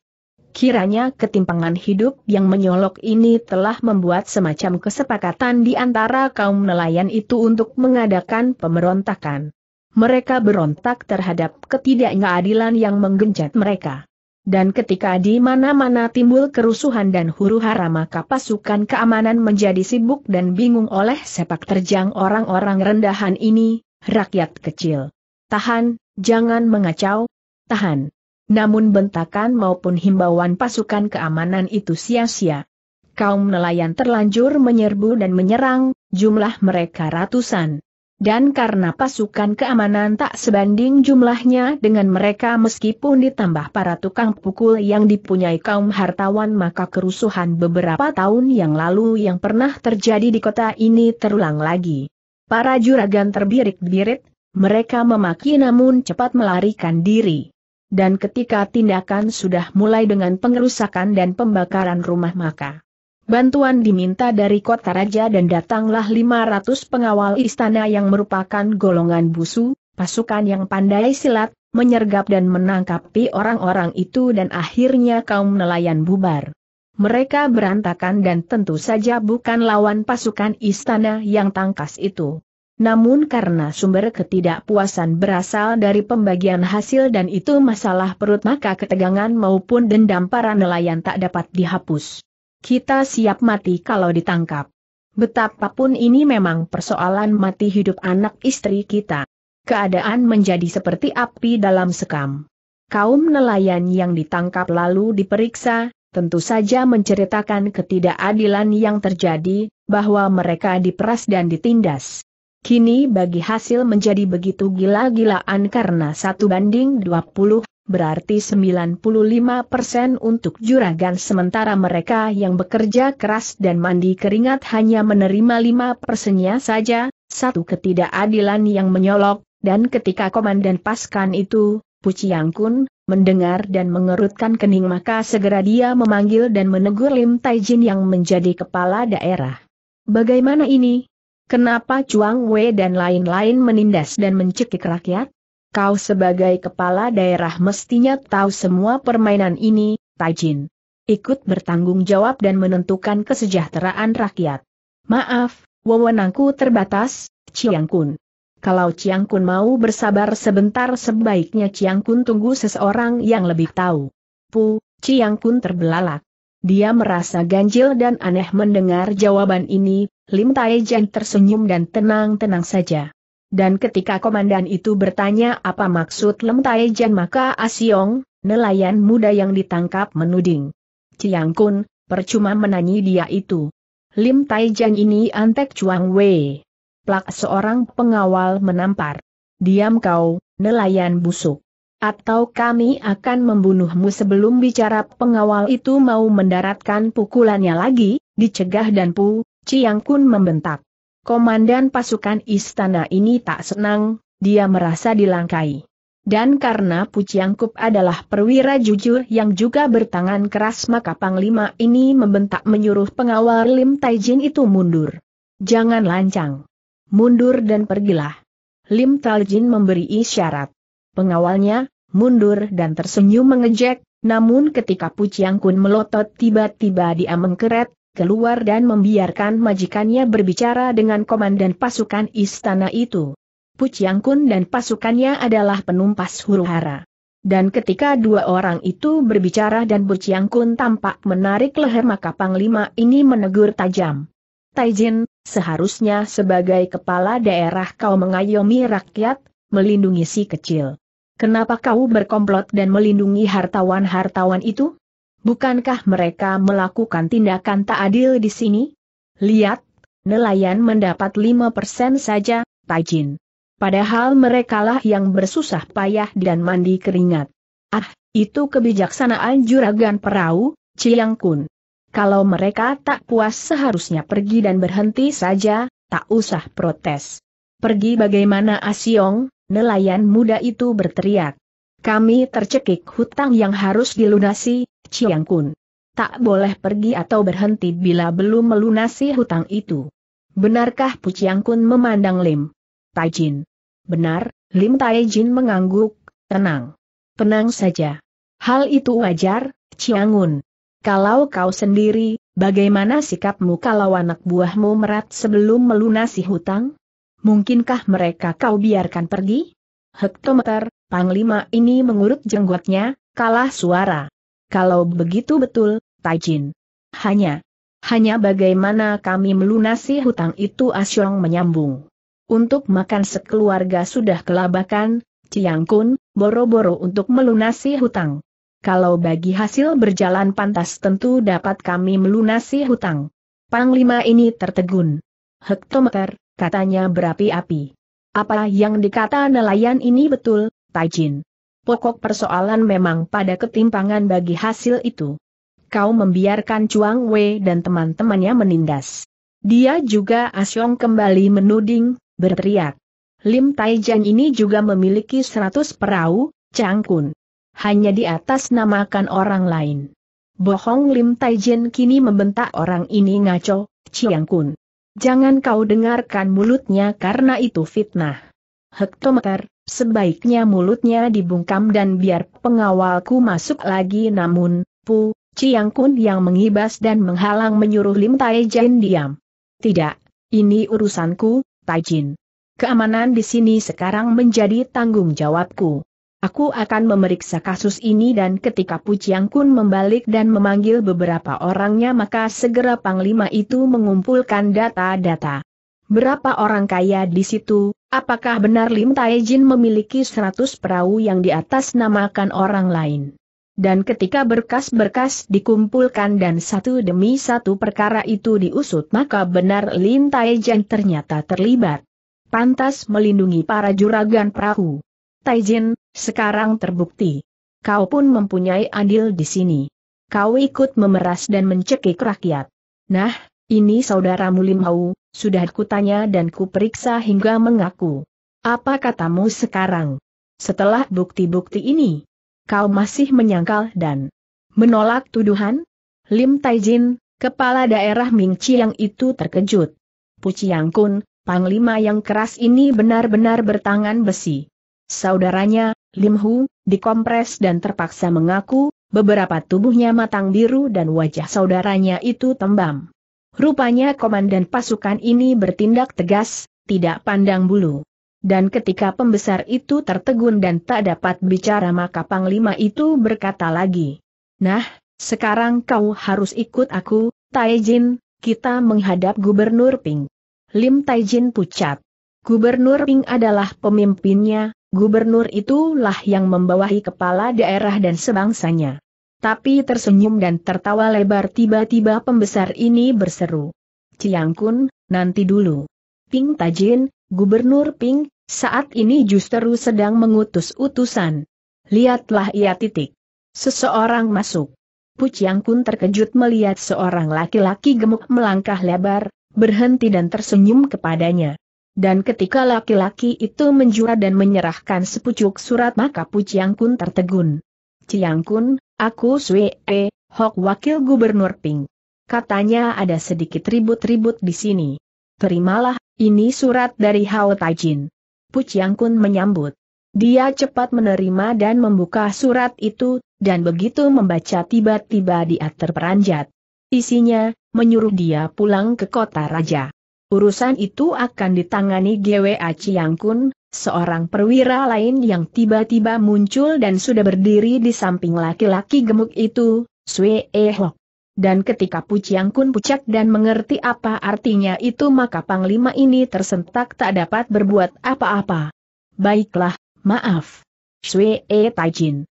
Speaker 1: Kiranya ketimpangan hidup yang menyolok ini telah membuat semacam kesepakatan di antara kaum nelayan itu untuk mengadakan pemberontakan. Mereka berontak terhadap ketidakadilan yang menggenjat mereka. Dan ketika di mana-mana timbul kerusuhan dan huru hara maka pasukan keamanan menjadi sibuk dan bingung oleh sepak terjang orang-orang rendahan ini, rakyat kecil. Tahan, jangan mengacau, tahan. Namun bentakan maupun himbauan pasukan keamanan itu sia-sia. Kaum nelayan terlanjur menyerbu dan menyerang, jumlah mereka ratusan. Dan karena pasukan keamanan tak sebanding jumlahnya dengan mereka meskipun ditambah para tukang pukul yang dipunyai kaum hartawan maka kerusuhan beberapa tahun yang lalu yang pernah terjadi di kota ini terulang lagi. Para juragan terbirik-birit, mereka memaki namun cepat melarikan diri dan ketika tindakan sudah mulai dengan pengerusakan dan pembakaran rumah maka. Bantuan diminta dari kota raja dan datanglah 500 pengawal istana yang merupakan golongan busu, pasukan yang pandai silat, menyergap dan menangkapi orang-orang itu dan akhirnya kaum nelayan bubar. Mereka berantakan dan tentu saja bukan lawan pasukan istana yang tangkas itu. Namun karena sumber ketidakpuasan berasal dari pembagian hasil dan itu masalah perut maka ketegangan maupun dendam para nelayan tak dapat dihapus. Kita siap mati kalau ditangkap. Betapapun ini memang persoalan mati hidup anak istri kita. Keadaan menjadi seperti api dalam sekam. Kaum nelayan yang ditangkap lalu diperiksa, tentu saja menceritakan ketidakadilan yang terjadi, bahwa mereka diperas dan ditindas. Kini bagi hasil menjadi begitu gila-gilaan karena satu banding 20, berarti 95 persen untuk juragan sementara mereka yang bekerja keras dan mandi keringat hanya menerima 5 persennya saja, satu ketidakadilan yang menyolok, dan ketika komandan paskan itu, Puciang Kun, mendengar dan mengerutkan kening maka segera dia memanggil dan menegur Lim Taijin yang menjadi kepala daerah. Bagaimana ini? Kenapa Chuang Wei dan lain-lain menindas dan mencekik rakyat? Kau sebagai kepala daerah mestinya tahu semua permainan ini, Tajin. Ikut bertanggung jawab dan menentukan kesejahteraan rakyat. Maaf, wewenangku terbatas, Chiang Kun. Kalau Chiang Kun mau bersabar sebentar sebaiknya Chiang Kun tunggu seseorang yang lebih tahu. Pu, Chiang Kun terbelalak. Dia merasa ganjil dan aneh mendengar jawaban ini, Lim Taijan tersenyum dan tenang-tenang saja. Dan ketika komandan itu bertanya apa maksud Lim Taijan maka Asiong, ah nelayan muda yang ditangkap menuding. Ciang Kun, percuma menanyi dia itu. Lim Taijan ini antek Chuang Wei. Plak seorang pengawal menampar. Diam kau, nelayan busuk atau kami akan membunuhmu sebelum bicara pengawal itu mau mendaratkan pukulannya lagi, dicegah dan Pu, Ciang Kun membentak. Komandan pasukan istana ini tak senang, dia merasa dilangkai. Dan karena Pu Ciangkup adalah perwira jujur yang juga bertangan keras maka Panglima ini membentak menyuruh pengawal Lim Taijin itu mundur. Jangan lancang. Mundur dan pergilah. Lim Taijin memberi isyarat. Pengawalnya, mundur dan tersenyum mengejek, namun ketika Pu Puciang Kun melotot tiba-tiba dia mengkeret, keluar dan membiarkan majikannya berbicara dengan komandan pasukan istana itu. Pu Puciang Kun dan pasukannya adalah penumpas huru hara. Dan ketika dua orang itu berbicara dan Pu Puciang Kun tampak menarik leher maka Panglima ini menegur tajam. Taijin, seharusnya sebagai kepala daerah kau mengayomi rakyat, melindungi si kecil. Kenapa kau berkomplot dan melindungi hartawan-hartawan itu? Bukankah mereka melakukan tindakan tak adil di sini? Lihat, nelayan mendapat 5% saja, Tajin. Padahal merekalah yang bersusah payah dan mandi keringat. Ah, itu kebijaksanaan juragan perahu, Ciyang Kun. Kalau mereka tak puas seharusnya pergi dan berhenti saja, tak usah protes. Pergi bagaimana Asiong? Ah nelayan muda itu berteriak. Kami tercekik hutang yang harus dilunasi, Chiang Kun. Tak boleh pergi atau berhenti bila belum melunasi hutang itu. Benarkah Pu Ciang Kun memandang Lim? Taijin. Benar, Lim Taijin mengangguk, tenang. Tenang saja. Hal itu wajar, Kun. Kalau kau sendiri, bagaimana sikapmu kalau anak buahmu merat sebelum melunasi hutang? Mungkinkah mereka kau biarkan pergi? Hektometer, Panglima ini mengurut jenggotnya, kalah suara. Kalau begitu betul, Taijin. Hanya, hanya bagaimana kami melunasi hutang itu Asyong menyambung. Untuk makan sekeluarga sudah kelabakan, Ciang boro-boro untuk melunasi hutang. Kalau bagi hasil berjalan pantas tentu dapat kami melunasi hutang. Panglima ini tertegun. Hektometer, Katanya berapi-api. Apa yang dikata nelayan ini betul, Taijin? Pokok persoalan memang pada ketimpangan bagi hasil itu. Kau membiarkan Chuang Wei dan teman-temannya menindas. Dia juga asyong kembali menuding, berteriak. Lim Taijin ini juga memiliki seratus perahu, cangkun. Hanya di atas namakan orang lain. Bohong Lim Taijin kini membentak orang ini ngaco, Chiang Kun. Jangan kau dengarkan mulutnya karena itu fitnah. Hektometer, sebaiknya mulutnya dibungkam dan biar pengawalku masuk lagi namun, Pu, Ciang Kun yang mengibas dan menghalang menyuruh Lim Tai Jin diam. Tidak, ini urusanku, Tai Jin. Keamanan di sini sekarang menjadi tanggung jawabku. Aku akan memeriksa kasus ini dan ketika Puciang Kun membalik dan memanggil beberapa orangnya maka segera Panglima itu mengumpulkan data-data. Berapa orang kaya di situ, apakah benar Lim Taijin memiliki 100 perahu yang di atas namakan orang lain? Dan ketika berkas-berkas dikumpulkan dan satu demi satu perkara itu diusut maka benar Lim Taijin ternyata terlibat. Pantas melindungi para juragan perahu. Taijin, sekarang terbukti. Kau pun mempunyai andil di sini. Kau ikut memeras dan mencekik rakyat. Nah, ini saudaramu Limau, sudah kutanya dan kuperiksa hingga mengaku. Apa katamu sekarang? Setelah bukti-bukti ini, kau masih menyangkal dan menolak tuduhan? Lim Taijin, kepala daerah Ming Mingciang itu terkejut. Puciang Kun, panglima yang keras ini benar-benar bertangan besi. Saudaranya, Lim Hu, dikompres dan terpaksa mengaku, beberapa tubuhnya matang biru dan wajah saudaranya itu tembam. Rupanya komandan pasukan ini bertindak tegas, tidak pandang bulu. Dan ketika pembesar itu tertegun dan tak dapat bicara maka Panglima itu berkata lagi. Nah, sekarang kau harus ikut aku, Taijin, kita menghadap Gubernur Ping. Lim Taijin pucat. Gubernur Ping adalah pemimpinnya, Gubernur itulah yang membawahi kepala daerah dan sebangsanya. Tapi tersenyum dan tertawa lebar tiba-tiba pembesar ini berseru. Kun, nanti dulu. Ping Tajin, Gubernur Ping, saat ini justru sedang mengutus utusan. Lihatlah ia titik. Seseorang masuk. Kun terkejut melihat seorang laki-laki gemuk melangkah lebar, berhenti dan tersenyum kepadanya. Dan ketika laki-laki itu menjura dan menyerahkan sepucuk surat maka Pu Chiang Kun tertegun. Chiang Kun, aku Sue E, Hok Wakil Gubernur Ping. Katanya ada sedikit ribut-ribut di sini. Terimalah, ini surat dari Hao Taijin. Pu Chiang Kun menyambut. Dia cepat menerima dan membuka surat itu, dan begitu membaca tiba-tiba dia terperanjat. Isinya, menyuruh dia pulang ke kota raja. Urusan itu akan ditangani GWA Aciangkun, seorang perwira lain yang tiba-tiba muncul dan sudah berdiri di samping laki-laki gemuk itu, Sue E Dan ketika Puciangkun Kun pucat dan mengerti apa artinya itu maka Panglima ini tersentak tak dapat berbuat apa-apa. Baiklah, maaf. Sue E Tajin.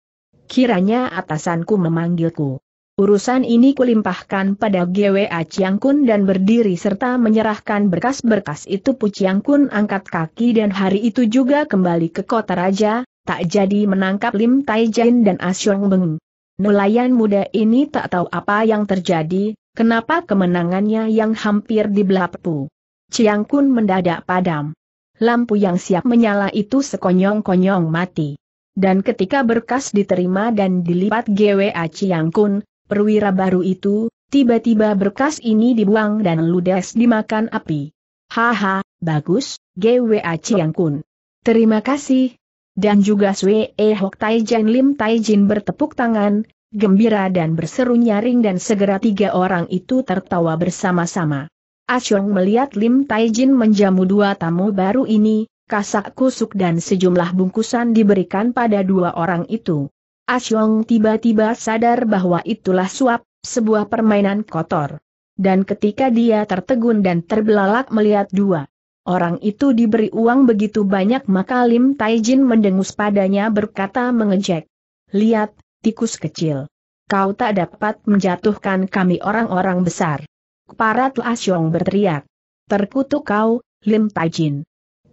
Speaker 1: Kiranya atasanku memanggilku urusan ini kulimpahkan pada GWA Chiang Kun dan berdiri serta menyerahkan berkas-berkas itu Pu Chiang Kun angkat kaki dan hari itu juga kembali ke kota raja, tak jadi menangkap Lim Tai Jin dan Asyong Beng. Nelayan muda ini tak tahu apa yang terjadi, kenapa kemenangannya yang hampir dibelapu? Chiang Kun mendadak padam. Lampu yang siap menyala itu sekonyong-konyong mati. Dan ketika berkas diterima dan dilipat GWA Chiang Kun, Perwira baru itu, tiba-tiba berkas ini dibuang dan ludes dimakan api. Haha, bagus, GWAC yang kun. Terima kasih. Dan juga Sui E Hok Taijin Lim Taijin bertepuk tangan, gembira dan berseru nyaring dan segera tiga orang itu tertawa bersama-sama. Asyong melihat Lim Taijin menjamu dua tamu baru ini, kasak kusuk dan sejumlah bungkusan diberikan pada dua orang itu. Asyong tiba-tiba sadar bahwa itulah suap, sebuah permainan kotor. Dan ketika dia tertegun dan terbelalak melihat dua orang itu diberi uang begitu banyak maka Lim Taijin mendengus padanya berkata mengejek. Lihat, tikus kecil. Kau tak dapat menjatuhkan kami orang-orang besar. Parat Asyong berteriak. Terkutuk kau, Lim Taijin.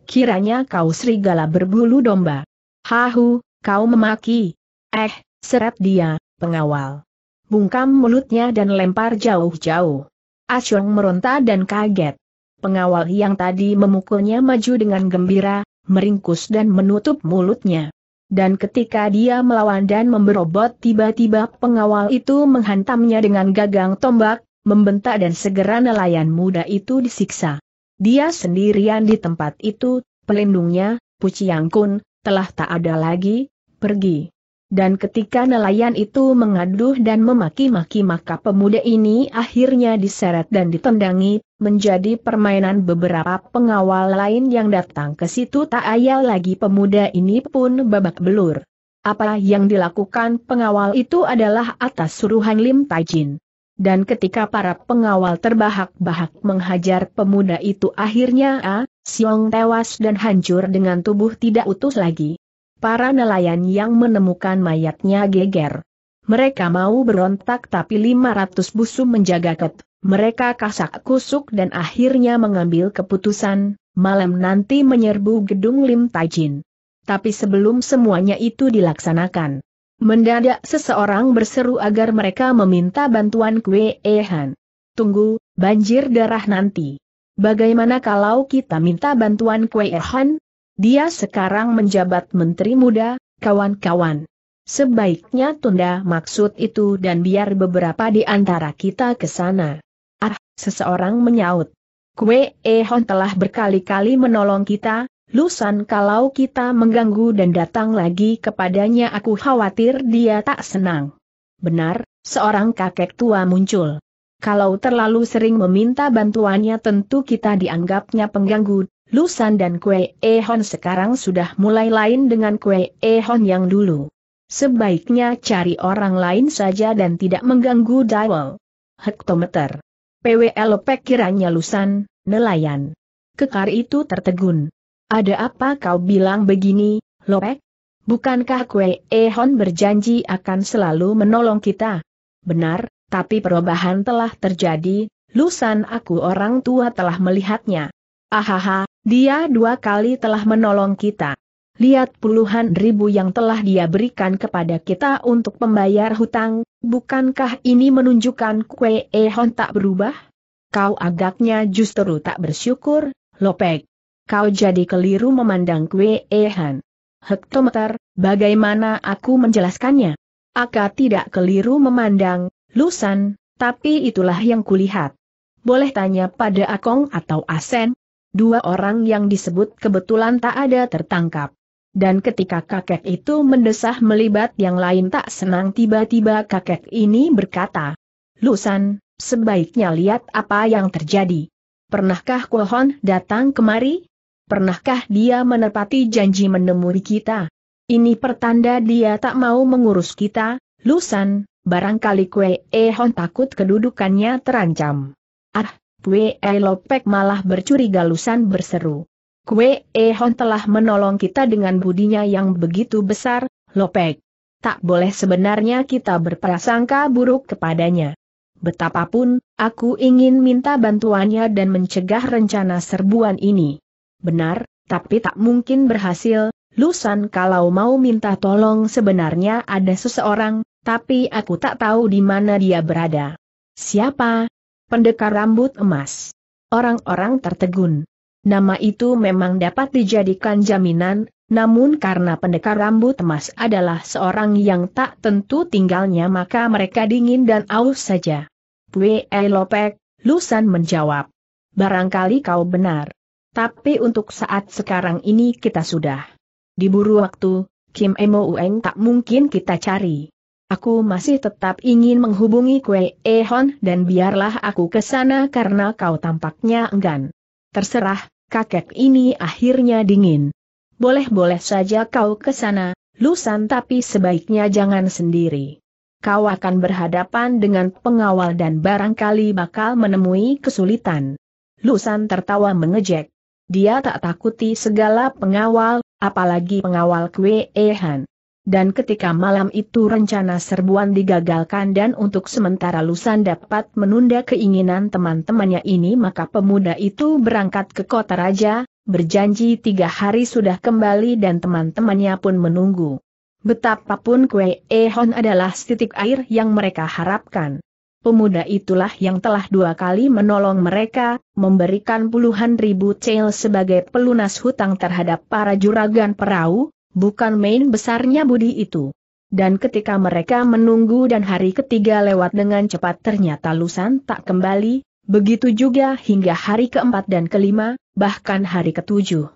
Speaker 1: Kiranya kau serigala berbulu domba. Hahu, kau memaki, Eh, seret dia, pengawal. Bungkam mulutnya dan lempar jauh-jauh. Asyong ah meronta dan kaget. Pengawal yang tadi memukulnya maju dengan gembira, meringkus dan menutup mulutnya. Dan ketika dia melawan dan memberobot tiba-tiba pengawal itu menghantamnya dengan gagang tombak, membentak dan segera nelayan muda itu disiksa. Dia sendirian di tempat itu, pelindungnya, Puciang Kun, telah tak ada lagi, pergi. Dan ketika nelayan itu mengaduh dan memaki-maki maka pemuda ini akhirnya diseret dan ditendangi, menjadi permainan beberapa pengawal lain yang datang ke situ tak ayal lagi pemuda ini pun babak belur. Apa yang dilakukan pengawal itu adalah atas suruhan Lim Tajin. Dan ketika para pengawal terbahak-bahak menghajar pemuda itu akhirnya A, ah, Siong tewas dan hancur dengan tubuh tidak utuh lagi. Para nelayan yang menemukan mayatnya geger. Mereka mau berontak tapi 500 busu menjaga ket, mereka kasak kusuk dan akhirnya mengambil keputusan, malam nanti menyerbu gedung Lim Tajin. Tapi sebelum semuanya itu dilaksanakan, mendadak seseorang berseru agar mereka meminta bantuan Kwe Ehan. Tunggu, banjir darah nanti. Bagaimana kalau kita minta bantuan Kwe Ehan? Dia sekarang menjabat menteri muda, kawan-kawan. Sebaiknya tunda maksud itu dan biar beberapa di antara kita ke sana. Ah, seseorang menyaut. Kue Ehon telah berkali-kali menolong kita, lusan kalau kita mengganggu dan datang lagi kepadanya aku khawatir dia tak senang. Benar, seorang kakek tua muncul. Kalau terlalu sering meminta bantuannya tentu kita dianggapnya pengganggu, Lusan dan Kue Ehon sekarang sudah mulai lain dengan Kue Ehon yang dulu. Sebaiknya cari orang lain saja dan tidak mengganggu Dawel. Hektometer. PWLP kiranya Lusan, nelayan. Kekar itu tertegun. Ada apa kau bilang begini, Lopek? Bukankah Kue Ehon berjanji akan selalu menolong kita? Benar, tapi perubahan telah terjadi, Lusan aku orang tua telah melihatnya. Ahaha, dia dua kali telah menolong kita. Lihat puluhan ribu yang telah dia berikan kepada kita untuk membayar hutang, bukankah ini menunjukkan kue Ehon tak berubah? Kau agaknya justru tak bersyukur, Lopek. Kau jadi keliru memandang kue Ehon. Hektometer, bagaimana aku menjelaskannya? Aku tidak keliru memandang, Lusan, tapi itulah yang kulihat. Boleh tanya pada Akong atau Asen, dua orang yang disebut kebetulan tak ada tertangkap. Dan ketika kakek itu mendesah melibat yang lain tak senang tiba-tiba kakek ini berkata, Lusan, sebaiknya lihat apa yang terjadi. Pernahkah Kohon datang kemari? Pernahkah dia menepati janji menemui kita? Ini pertanda dia tak mau mengurus kita, Lusan, barangkali Kwe Ehon takut kedudukannya terancam. Ah, Kue Lopek malah bercuriga lusan berseru. Kue Hon telah menolong kita dengan budinya yang begitu besar, Lopek. Tak boleh sebenarnya kita berprasangka buruk kepadanya. Betapapun, aku ingin minta bantuannya dan mencegah rencana serbuan ini. Benar, tapi tak mungkin berhasil, Lusan kalau mau minta tolong sebenarnya ada seseorang, tapi aku tak tahu di mana dia berada. Siapa, pendekar rambut emas. Orang-orang tertegun. Nama itu memang dapat dijadikan jaminan, namun karena pendekar rambut emas adalah seorang yang tak tentu tinggalnya maka mereka dingin dan aus saja. Pue Lopek, Lusan menjawab. Barangkali kau benar. Tapi untuk saat sekarang ini kita sudah diburu waktu, Kim Emo Ueng tak mungkin kita cari. Aku masih tetap ingin menghubungi Kue Ehon dan biarlah aku ke sana karena kau tampaknya enggan. Terserah, kakek ini akhirnya dingin. Boleh-boleh saja kau ke sana, Lusan tapi sebaiknya jangan sendiri. Kau akan berhadapan dengan pengawal dan barangkali bakal menemui kesulitan. Lusan tertawa mengejek. Dia tak takuti segala pengawal, apalagi pengawal Kue Ehan dan ketika malam itu rencana serbuan digagalkan dan untuk sementara Lusan dapat menunda keinginan teman-temannya ini maka pemuda itu berangkat ke kota raja, berjanji tiga hari sudah kembali dan teman-temannya pun menunggu. Betapapun Kue Ehon adalah titik air yang mereka harapkan. Pemuda itulah yang telah dua kali menolong mereka, memberikan puluhan ribu cel sebagai pelunas hutang terhadap para juragan perahu, bukan main besarnya budi itu. Dan ketika mereka menunggu dan hari ketiga lewat dengan cepat ternyata Lusan tak kembali, begitu juga hingga hari keempat dan kelima, bahkan hari ketujuh.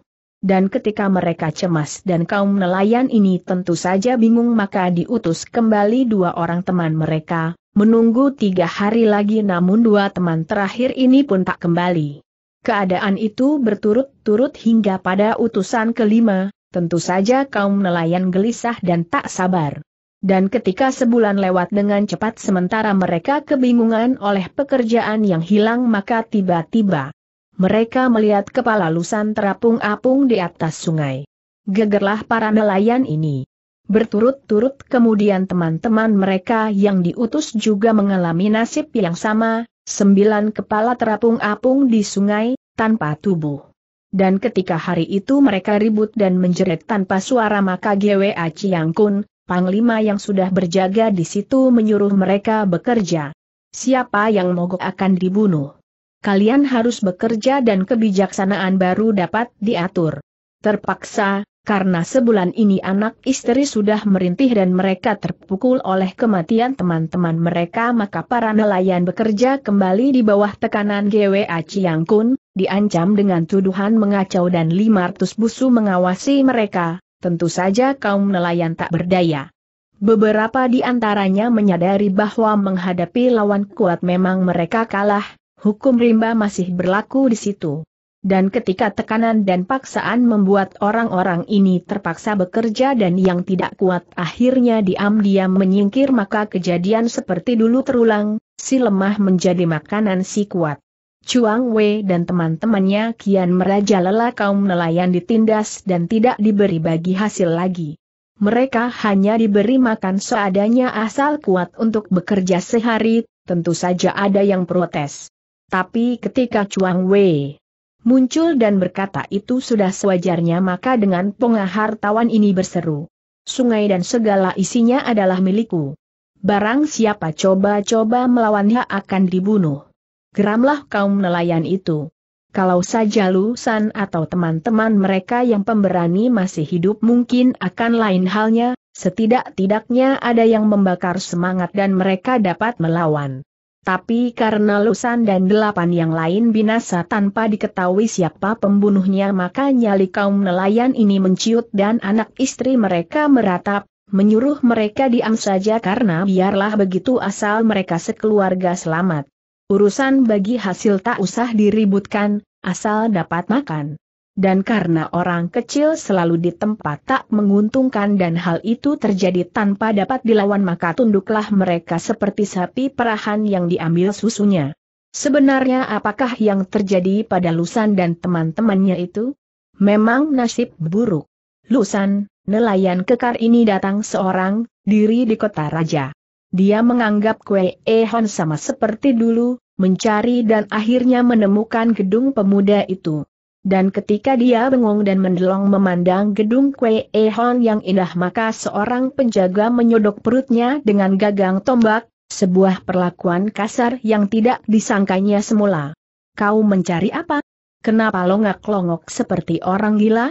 Speaker 1: Dan ketika mereka cemas dan kaum nelayan ini tentu saja bingung maka diutus kembali dua orang teman mereka, menunggu tiga hari lagi namun dua teman terakhir ini pun tak kembali. Keadaan itu berturut-turut hingga pada utusan kelima, Tentu saja kaum nelayan gelisah dan tak sabar. Dan ketika sebulan lewat dengan cepat sementara mereka kebingungan oleh pekerjaan yang hilang maka tiba-tiba mereka melihat kepala lusan terapung-apung di atas sungai. Gegerlah para nelayan ini. Berturut-turut kemudian teman-teman mereka yang diutus juga mengalami nasib yang sama, sembilan kepala terapung-apung di sungai, tanpa tubuh dan ketika hari itu mereka ribut dan menjerit tanpa suara maka GWA Ciangkun, Panglima yang sudah berjaga di situ menyuruh mereka bekerja. Siapa yang mogok akan dibunuh. Kalian harus bekerja dan kebijaksanaan baru dapat diatur. Terpaksa, karena sebulan ini anak istri sudah merintih dan mereka terpukul oleh kematian teman-teman mereka maka para nelayan bekerja kembali di bawah tekanan GWA Ciangkun diancam dengan tuduhan mengacau dan 500 busu mengawasi mereka, tentu saja kaum nelayan tak berdaya. Beberapa di antaranya menyadari bahwa menghadapi lawan kuat memang mereka kalah, hukum rimba masih berlaku di situ. Dan ketika tekanan dan paksaan membuat orang-orang ini terpaksa bekerja dan yang tidak kuat akhirnya diam-diam menyingkir maka kejadian seperti dulu terulang, si lemah menjadi makanan si kuat. Chuang Wei dan teman-temannya kian merajalela kaum nelayan ditindas dan tidak diberi bagi hasil lagi. Mereka hanya diberi makan seadanya asal kuat untuk bekerja sehari, tentu saja ada yang protes. Tapi ketika Chuang Wei muncul dan berkata itu sudah sewajarnya maka dengan pengahartawan ini berseru. Sungai dan segala isinya adalah milikku. Barang siapa coba-coba melawannya akan dibunuh geramlah kaum nelayan itu. Kalau saja Lusan atau teman-teman mereka yang pemberani masih hidup mungkin akan lain halnya, setidak-tidaknya ada yang membakar semangat dan mereka dapat melawan. Tapi karena Lusan dan delapan yang lain binasa tanpa diketahui siapa pembunuhnya maka nyali kaum nelayan ini menciut dan anak istri mereka meratap, menyuruh mereka diam saja karena biarlah begitu asal mereka sekeluarga selamat urusan bagi hasil tak usah diributkan, asal dapat makan. Dan karena orang kecil selalu di tempat tak menguntungkan dan hal itu terjadi tanpa dapat dilawan maka tunduklah mereka seperti sapi perahan yang diambil susunya. Sebenarnya apakah yang terjadi pada Lusan dan teman-temannya itu? Memang nasib buruk. Lusan, nelayan kekar ini datang seorang, diri di kota raja. Dia menganggap Kue Ehon sama seperti dulu, mencari dan akhirnya menemukan gedung pemuda itu. Dan ketika dia bengong dan mendelong memandang gedung Kwe Ehon yang indah maka seorang penjaga menyodok perutnya dengan gagang tombak, sebuah perlakuan kasar yang tidak disangkanya semula. Kau mencari apa? Kenapa longak-longok seperti orang gila?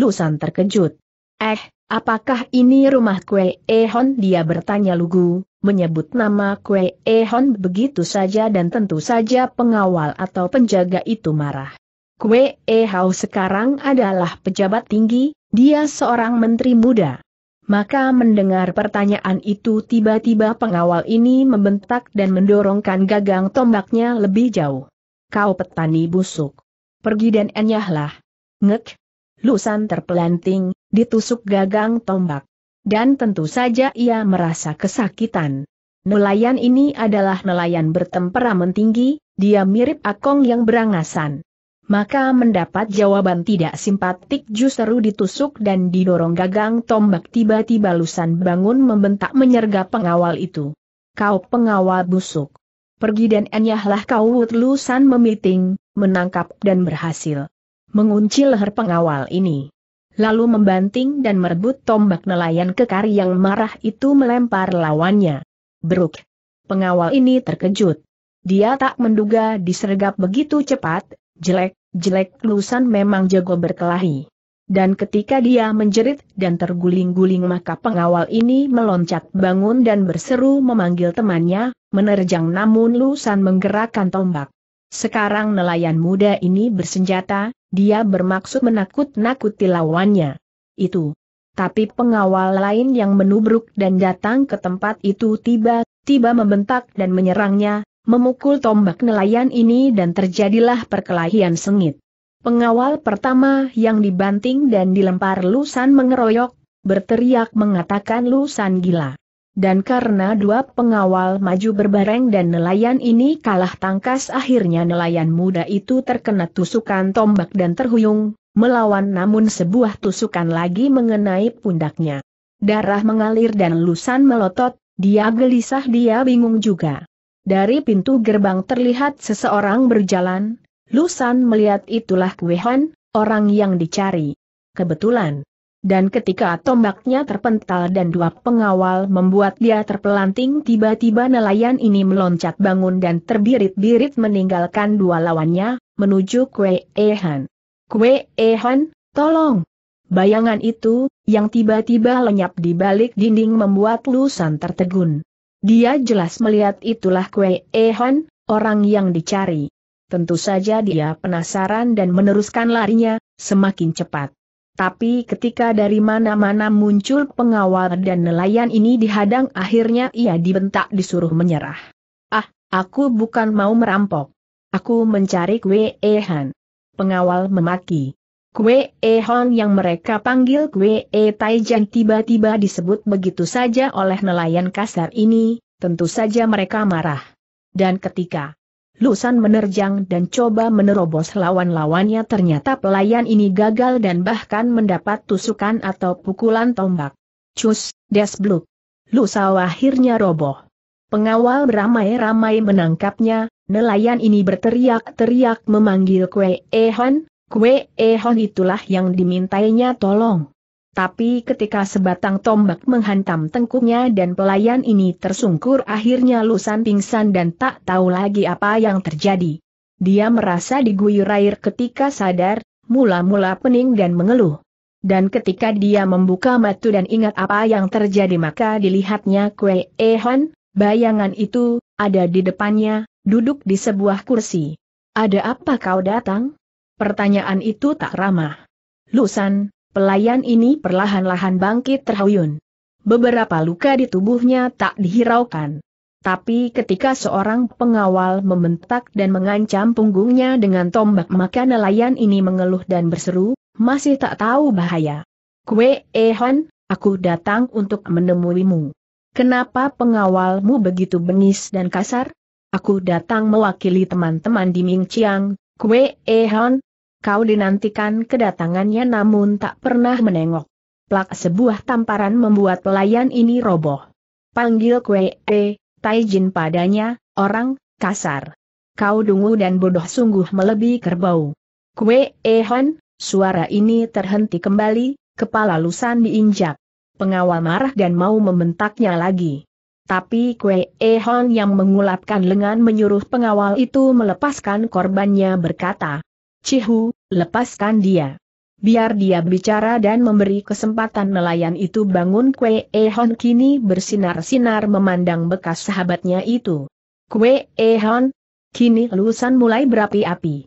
Speaker 1: Lusan terkejut. Eh, apakah ini rumah Kwe Ehon dia bertanya lugu, menyebut nama Kue Ehon begitu saja dan tentu saja pengawal atau penjaga itu marah. Kue Ehau sekarang adalah pejabat tinggi, dia seorang menteri muda. Maka mendengar pertanyaan itu tiba-tiba pengawal ini membentak dan mendorongkan gagang tombaknya lebih jauh. Kau petani busuk. Pergi dan enyahlah. Ngek. Lusan terpelanting, ditusuk gagang tombak dan tentu saja ia merasa kesakitan. Nelayan ini adalah nelayan bertemperamen tinggi, dia mirip Akong yang berangasan. Maka mendapat jawaban tidak simpatik justru ditusuk dan didorong gagang tombak tiba-tiba lusan bangun membentak menyergap pengawal itu. Kau pengawal busuk. Pergi dan enyahlah kau wut lusan memiting, menangkap dan berhasil. Mengunci leher pengawal ini lalu membanting dan merebut tombak nelayan kekar yang marah itu melempar lawannya. Beruk. Pengawal ini terkejut. Dia tak menduga disergap begitu cepat, jelek, jelek lusan memang jago berkelahi. Dan ketika dia menjerit dan terguling-guling maka pengawal ini meloncat bangun dan berseru memanggil temannya, menerjang namun lusan menggerakkan tombak. Sekarang nelayan muda ini bersenjata, dia bermaksud menakut-nakuti lawannya. Itu. Tapi pengawal lain yang menubruk dan datang ke tempat itu tiba-tiba membentak dan menyerangnya, memukul tombak nelayan ini dan terjadilah perkelahian sengit. Pengawal pertama yang dibanting dan dilempar Lusan mengeroyok, berteriak mengatakan Lusan gila. Dan karena dua pengawal maju berbareng dan nelayan ini kalah tangkas akhirnya nelayan muda itu terkena tusukan tombak dan terhuyung, melawan namun sebuah tusukan lagi mengenai pundaknya. Darah mengalir dan lusan melotot, dia gelisah dia bingung juga. Dari pintu gerbang terlihat seseorang berjalan, lusan melihat itulah Kwehan, orang yang dicari. Kebetulan. Dan ketika tombaknya terpental dan dua pengawal membuat dia terpelanting tiba-tiba nelayan ini meloncat bangun dan terbirit-birit meninggalkan dua lawannya, menuju Kwe Ehan. Kwe Ehan, tolong! Bayangan itu, yang tiba-tiba lenyap di balik dinding membuat Lusan tertegun. Dia jelas melihat itulah Kwe Ehan, orang yang dicari. Tentu saja dia penasaran dan meneruskan larinya, semakin cepat. Tapi ketika dari mana-mana muncul pengawal dan nelayan ini dihadang akhirnya ia dibentak disuruh menyerah. Ah, aku bukan mau merampok. Aku mencari kue ehan. Pengawal memaki. Kue Han yang mereka panggil kue e taijan tiba-tiba disebut begitu saja oleh nelayan kasar ini, tentu saja mereka marah. Dan ketika Lusan menerjang dan coba menerobos lawan-lawannya ternyata pelayan ini gagal dan bahkan mendapat tusukan atau pukulan tombak. Cus, desbluk. Lusau akhirnya roboh. Pengawal ramai ramai menangkapnya, nelayan ini berteriak-teriak memanggil Kwe Ehon, Kwe Ehon itulah yang dimintainya tolong. Tapi ketika sebatang tombak menghantam tengkuknya dan pelayan ini tersungkur akhirnya lusan pingsan dan tak tahu lagi apa yang terjadi. Dia merasa diguyur air ketika sadar, mula-mula pening dan mengeluh. Dan ketika dia membuka mata dan ingat apa yang terjadi maka dilihatnya Kue Ehon, bayangan itu, ada di depannya, duduk di sebuah kursi. Ada apa kau datang? Pertanyaan itu tak ramah. Lusan, Pelayan ini perlahan-lahan bangkit terhuyun. Beberapa luka di tubuhnya tak dihiraukan. Tapi ketika seorang pengawal membentak dan mengancam punggungnya dengan tombak maka nelayan ini mengeluh dan berseru, masih tak tahu bahaya. Kue Ehan, eh, aku datang untuk menemuimu. Kenapa pengawalmu begitu bengis dan kasar? Aku datang mewakili teman-teman di Ming Chiang, Kue Ehan, eh, kau dinantikan kedatangannya namun tak pernah menengok. Plak sebuah tamparan membuat pelayan ini roboh. Panggil kue, e, eh, taijin padanya, orang, kasar. Kau dungu dan bodoh sungguh melebihi kerbau. Kue, e, hon, suara ini terhenti kembali, kepala lusan diinjak. Pengawal marah dan mau membentaknya lagi. Tapi kue, e, hon yang mengulapkan lengan menyuruh pengawal itu melepaskan korbannya berkata, Cihu, lepaskan dia. Biar dia bicara dan memberi kesempatan nelayan itu bangun Kue Ehon kini bersinar-sinar memandang bekas sahabatnya itu. Kue Ehon, kini lulusan mulai berapi-api.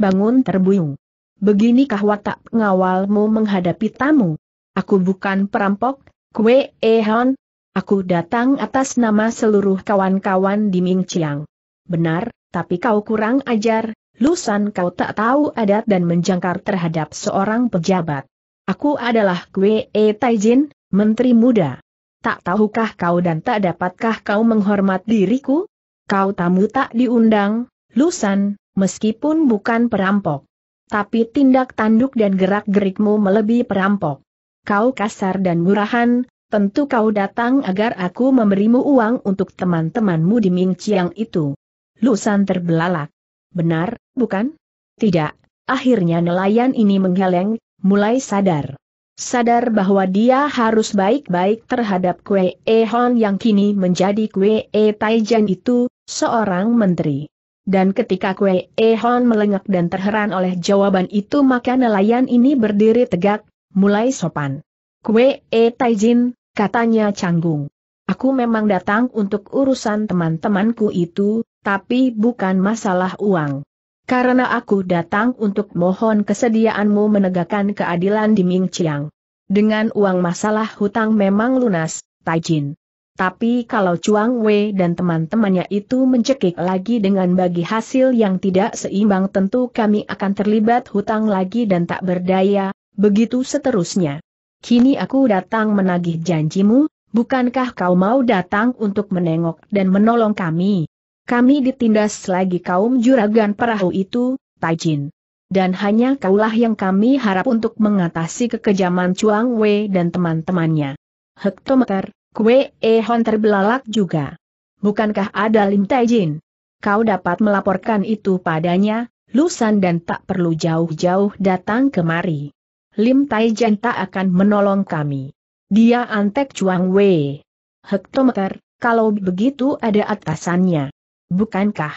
Speaker 1: Bangun terbuyung. Beginikah watak pengawalmu menghadapi tamu? Aku bukan perampok, Kue Ehon. Aku datang atas nama seluruh kawan-kawan di Mingciang. Benar, tapi kau kurang ajar, Lusan kau tak tahu adat dan menjangkar terhadap seorang pejabat. Aku adalah Kwe E Taijin, Menteri Muda. Tak tahukah kau dan tak dapatkah kau menghormat diriku? Kau tamu tak diundang, Lusan, meskipun bukan perampok. Tapi tindak tanduk dan gerak-gerikmu melebihi perampok. Kau kasar dan murahan, tentu kau datang agar aku memberimu uang untuk teman-temanmu di Mingciang itu. Lusan terbelalak. Benar, bukan? Tidak. Akhirnya nelayan ini menggeleng, mulai sadar. Sadar bahwa dia harus baik-baik terhadap Kue E Hon yang kini menjadi Kue E Taijan itu, seorang menteri. Dan ketika Kue E Hon melengak dan terheran oleh jawaban itu maka nelayan ini berdiri tegak, mulai sopan. Kue E Taijin, katanya canggung. Aku memang datang untuk urusan teman-temanku itu, tapi bukan masalah uang. Karena aku datang untuk mohon kesediaanmu menegakkan keadilan di Mingciang. Dengan uang masalah hutang memang lunas, Taijin. Tapi kalau Chuang Wei dan teman-temannya itu mencekik lagi dengan bagi hasil yang tidak seimbang tentu kami akan terlibat hutang lagi dan tak berdaya, begitu seterusnya. Kini aku datang menagih janjimu, bukankah kau mau datang untuk menengok dan menolong kami? Kami ditindas lagi kaum juragan perahu itu, Taijin. Dan hanya kaulah yang kami harap untuk mengatasi kekejaman Chuang Wei dan teman-temannya. Hektometer, Kue Ehon terbelalak juga. Bukankah ada Lim Taijin? Kau dapat melaporkan itu padanya, Lusan dan tak perlu jauh-jauh datang kemari. Lim Taijin tak akan menolong kami. Dia antek Chuang Wei. Hektometer, kalau begitu ada atasannya bukankah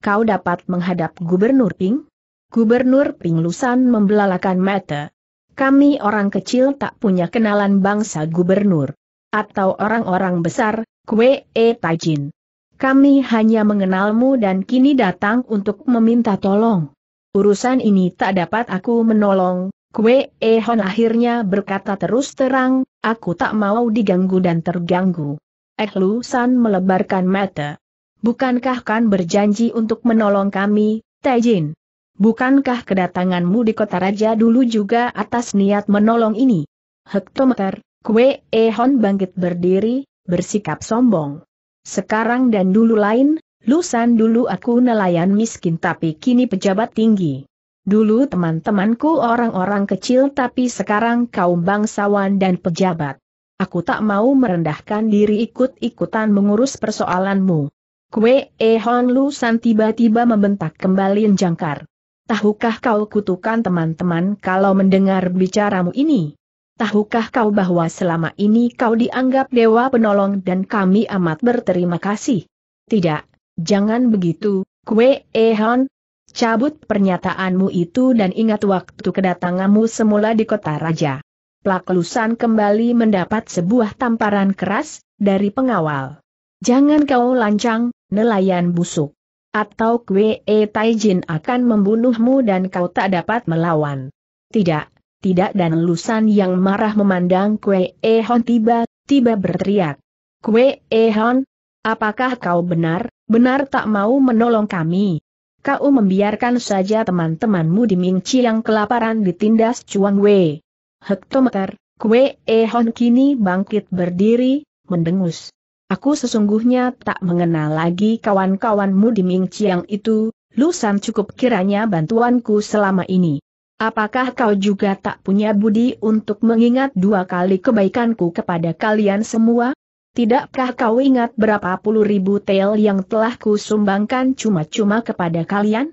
Speaker 1: kau dapat menghadap Gubernur Ping? Gubernur Ping Lusan membelalakan mata. Kami orang kecil tak punya kenalan bangsa gubernur. Atau orang-orang besar, kue e tajin. Kami hanya mengenalmu dan kini datang untuk meminta tolong. Urusan ini tak dapat aku menolong, Kue e Hon akhirnya berkata terus terang, aku tak mau diganggu dan terganggu. Eh Lusan melebarkan mata. Bukankah kan berjanji untuk menolong kami, Taijin? Bukankah kedatanganmu di kota raja dulu juga atas niat menolong ini? Hektometer, Kue Ehon bangkit berdiri, bersikap sombong. Sekarang dan dulu lain, lusan dulu aku nelayan miskin tapi kini pejabat tinggi. Dulu teman-temanku orang-orang kecil tapi sekarang kaum bangsawan dan pejabat. Aku tak mau merendahkan diri ikut-ikutan mengurus persoalanmu. Kue Ehon Lusan tiba-tiba membentak kembali jangkar. Tahukah kau kutukan teman-teman kalau mendengar bicaramu ini? Tahukah kau bahwa selama ini kau dianggap dewa penolong dan kami amat berterima kasih? Tidak, jangan begitu, Kue Ehon. Cabut pernyataanmu itu dan ingat waktu kedatanganmu semula di kota raja. Plak Lusan kembali mendapat sebuah tamparan keras dari pengawal. Jangan kau lancang, nelayan busuk. Atau Kwe e Taijin akan membunuhmu dan kau tak dapat melawan. Tidak, tidak dan Lusan yang marah memandang Kwe e Hon tiba-tiba berteriak. Kwe e Hon, apakah kau benar, benar tak mau menolong kami? Kau membiarkan saja teman-temanmu di Mingci yang kelaparan ditindas Chuang Wei. Hektometer, Kwe Hon kini bangkit berdiri, mendengus. Aku sesungguhnya tak mengenal lagi kawan-kawanmu di Ming Chiang itu, Lusan cukup kiranya bantuanku selama ini. Apakah kau juga tak punya budi untuk mengingat dua kali kebaikanku kepada kalian semua? Tidakkah kau ingat berapa puluh ribu tel yang telah kusumbangkan cuma-cuma kepada kalian?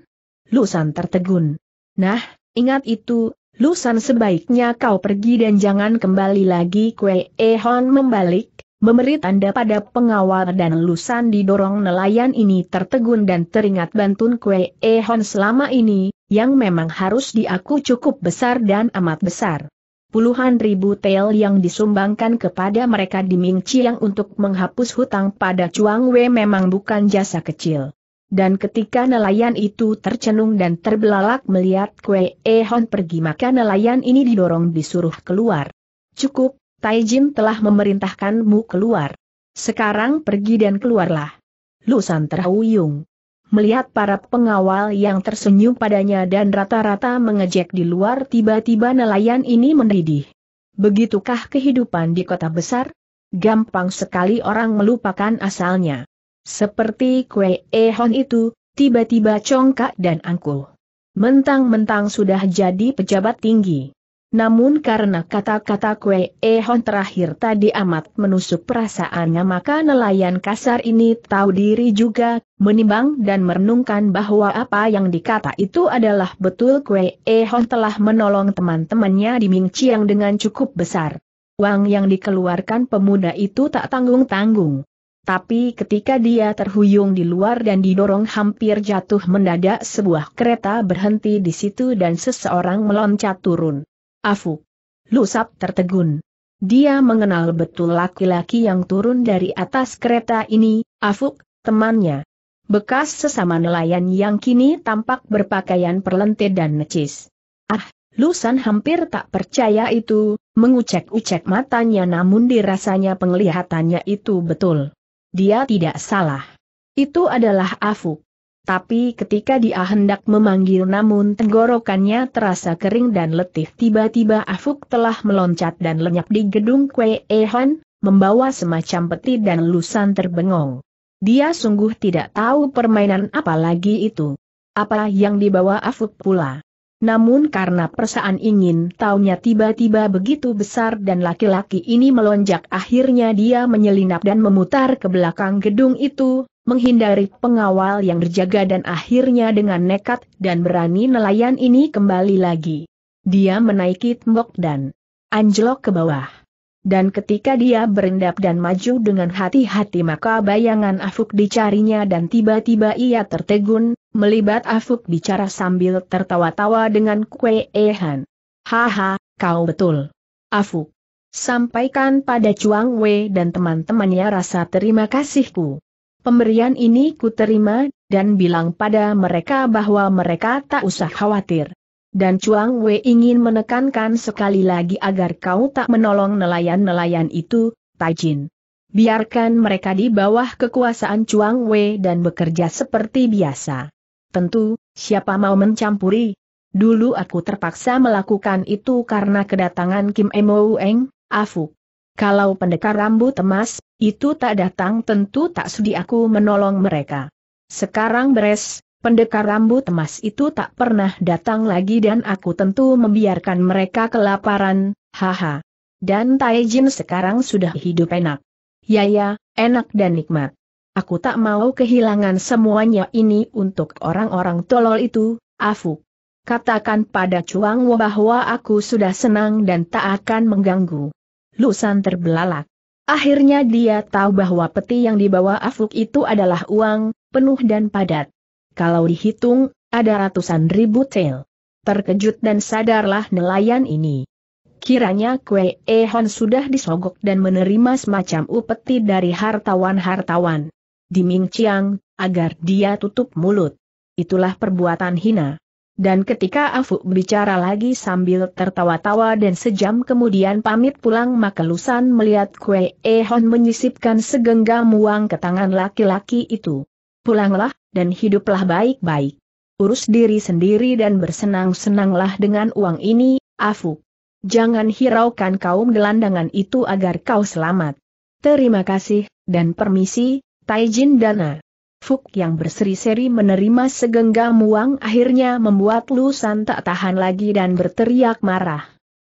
Speaker 1: Lusan tertegun. Nah, ingat itu, Lusan sebaiknya kau pergi dan jangan kembali lagi Kue Ehon membalik, memberi tanda pada pengawal dan lusan didorong nelayan ini tertegun dan teringat bantun kue ehon selama ini, yang memang harus diaku cukup besar dan amat besar. Puluhan ribu tel yang disumbangkan kepada mereka di Ming Chiang untuk menghapus hutang pada Chuang Wei memang bukan jasa kecil. Dan ketika nelayan itu tercenung dan terbelalak melihat Kue Ehon pergi maka nelayan ini didorong disuruh keluar. Cukup, Taijin telah memerintahkanmu keluar. Sekarang pergi dan keluarlah. Lusan terhuyung. Melihat para pengawal yang tersenyum padanya dan rata-rata mengejek di luar tiba-tiba nelayan ini mendidih. Begitukah kehidupan di kota besar? Gampang sekali orang melupakan asalnya. Seperti kue ehon itu, tiba-tiba congkak dan angkuh. Mentang-mentang sudah jadi pejabat tinggi. Namun karena kata-kata Kue Ehon terakhir tadi amat menusuk perasaannya maka nelayan kasar ini tahu diri juga, menimbang dan merenungkan bahwa apa yang dikata itu adalah betul Kue Ehon telah menolong teman-temannya di Ming Chiang dengan cukup besar. Uang yang dikeluarkan pemuda itu tak tanggung-tanggung. Tapi ketika dia terhuyung di luar dan didorong hampir jatuh mendadak sebuah kereta berhenti di situ dan seseorang meloncat turun. Afu. Lusap tertegun. Dia mengenal betul laki-laki yang turun dari atas kereta ini, Afuk, temannya. Bekas sesama nelayan yang kini tampak berpakaian perlente dan necis. Ah, Lusan hampir tak percaya itu, mengucek-ucek matanya namun dirasanya penglihatannya itu betul. Dia tidak salah. Itu adalah Afuk tapi ketika dia hendak memanggil namun tenggorokannya terasa kering dan letih tiba-tiba Afuk telah meloncat dan lenyap di gedung Kue Ehan, membawa semacam peti dan lusan terbengong. Dia sungguh tidak tahu permainan apa lagi itu. Apa yang dibawa Afuk pula. Namun karena perasaan ingin taunya tiba-tiba begitu besar dan laki-laki ini melonjak akhirnya dia menyelinap dan memutar ke belakang gedung itu, menghindari pengawal yang berjaga dan akhirnya dengan nekat dan berani nelayan ini kembali lagi. Dia menaiki tembok dan anjlok ke bawah. Dan ketika dia berendap dan maju dengan hati-hati maka bayangan Afuk dicarinya dan tiba-tiba ia tertegun, melibat Afuk bicara sambil tertawa-tawa dengan kue ehan. Haha, kau betul. Afuk. Sampaikan pada Chuang Wei dan teman-temannya rasa terima kasihku. Pemberian ini kuterima, dan bilang pada mereka bahwa mereka tak usah khawatir. Dan Chuang Wei ingin menekankan sekali lagi agar kau tak menolong nelayan-nelayan itu, Taijin. Biarkan mereka di bawah kekuasaan Chuang Wei dan bekerja seperti biasa. Tentu, siapa mau mencampuri? Dulu aku terpaksa melakukan itu karena kedatangan Kim Emo Eng, Afuk. Kalau pendekar rambut emas, itu tak datang tentu tak sudi aku menolong mereka. Sekarang beres, pendekar rambut emas itu tak pernah datang lagi dan aku tentu membiarkan mereka kelaparan, haha. Dan Taijin sekarang sudah hidup enak. Ya ya, enak dan nikmat. Aku tak mau kehilangan semuanya ini untuk orang-orang tolol itu, Afu. Katakan pada Chuang Wo bahwa aku sudah senang dan tak akan mengganggu. Lusan terbelalak. Akhirnya dia tahu bahwa peti yang dibawa Afuk itu adalah uang, penuh dan padat. Kalau dihitung, ada ratusan ribu tel. Terkejut dan sadarlah nelayan ini. Kiranya Kwe Ehon sudah disogok dan menerima semacam upeti dari hartawan-hartawan. Di Chiang, agar dia tutup mulut. Itulah perbuatan hina dan ketika Afu bicara lagi sambil tertawa-tawa dan sejam kemudian pamit pulang maka Lusan melihat Kue Ehon menyisipkan segenggam uang ke tangan laki-laki itu. Pulanglah, dan hiduplah baik-baik. Urus diri sendiri dan bersenang-senanglah dengan uang ini, Afu. Jangan hiraukan kaum gelandangan itu agar kau selamat. Terima kasih, dan permisi, Taijin Dana. Fuk yang berseri-seri menerima segenggam uang akhirnya membuat Lusan tak tahan lagi dan berteriak marah.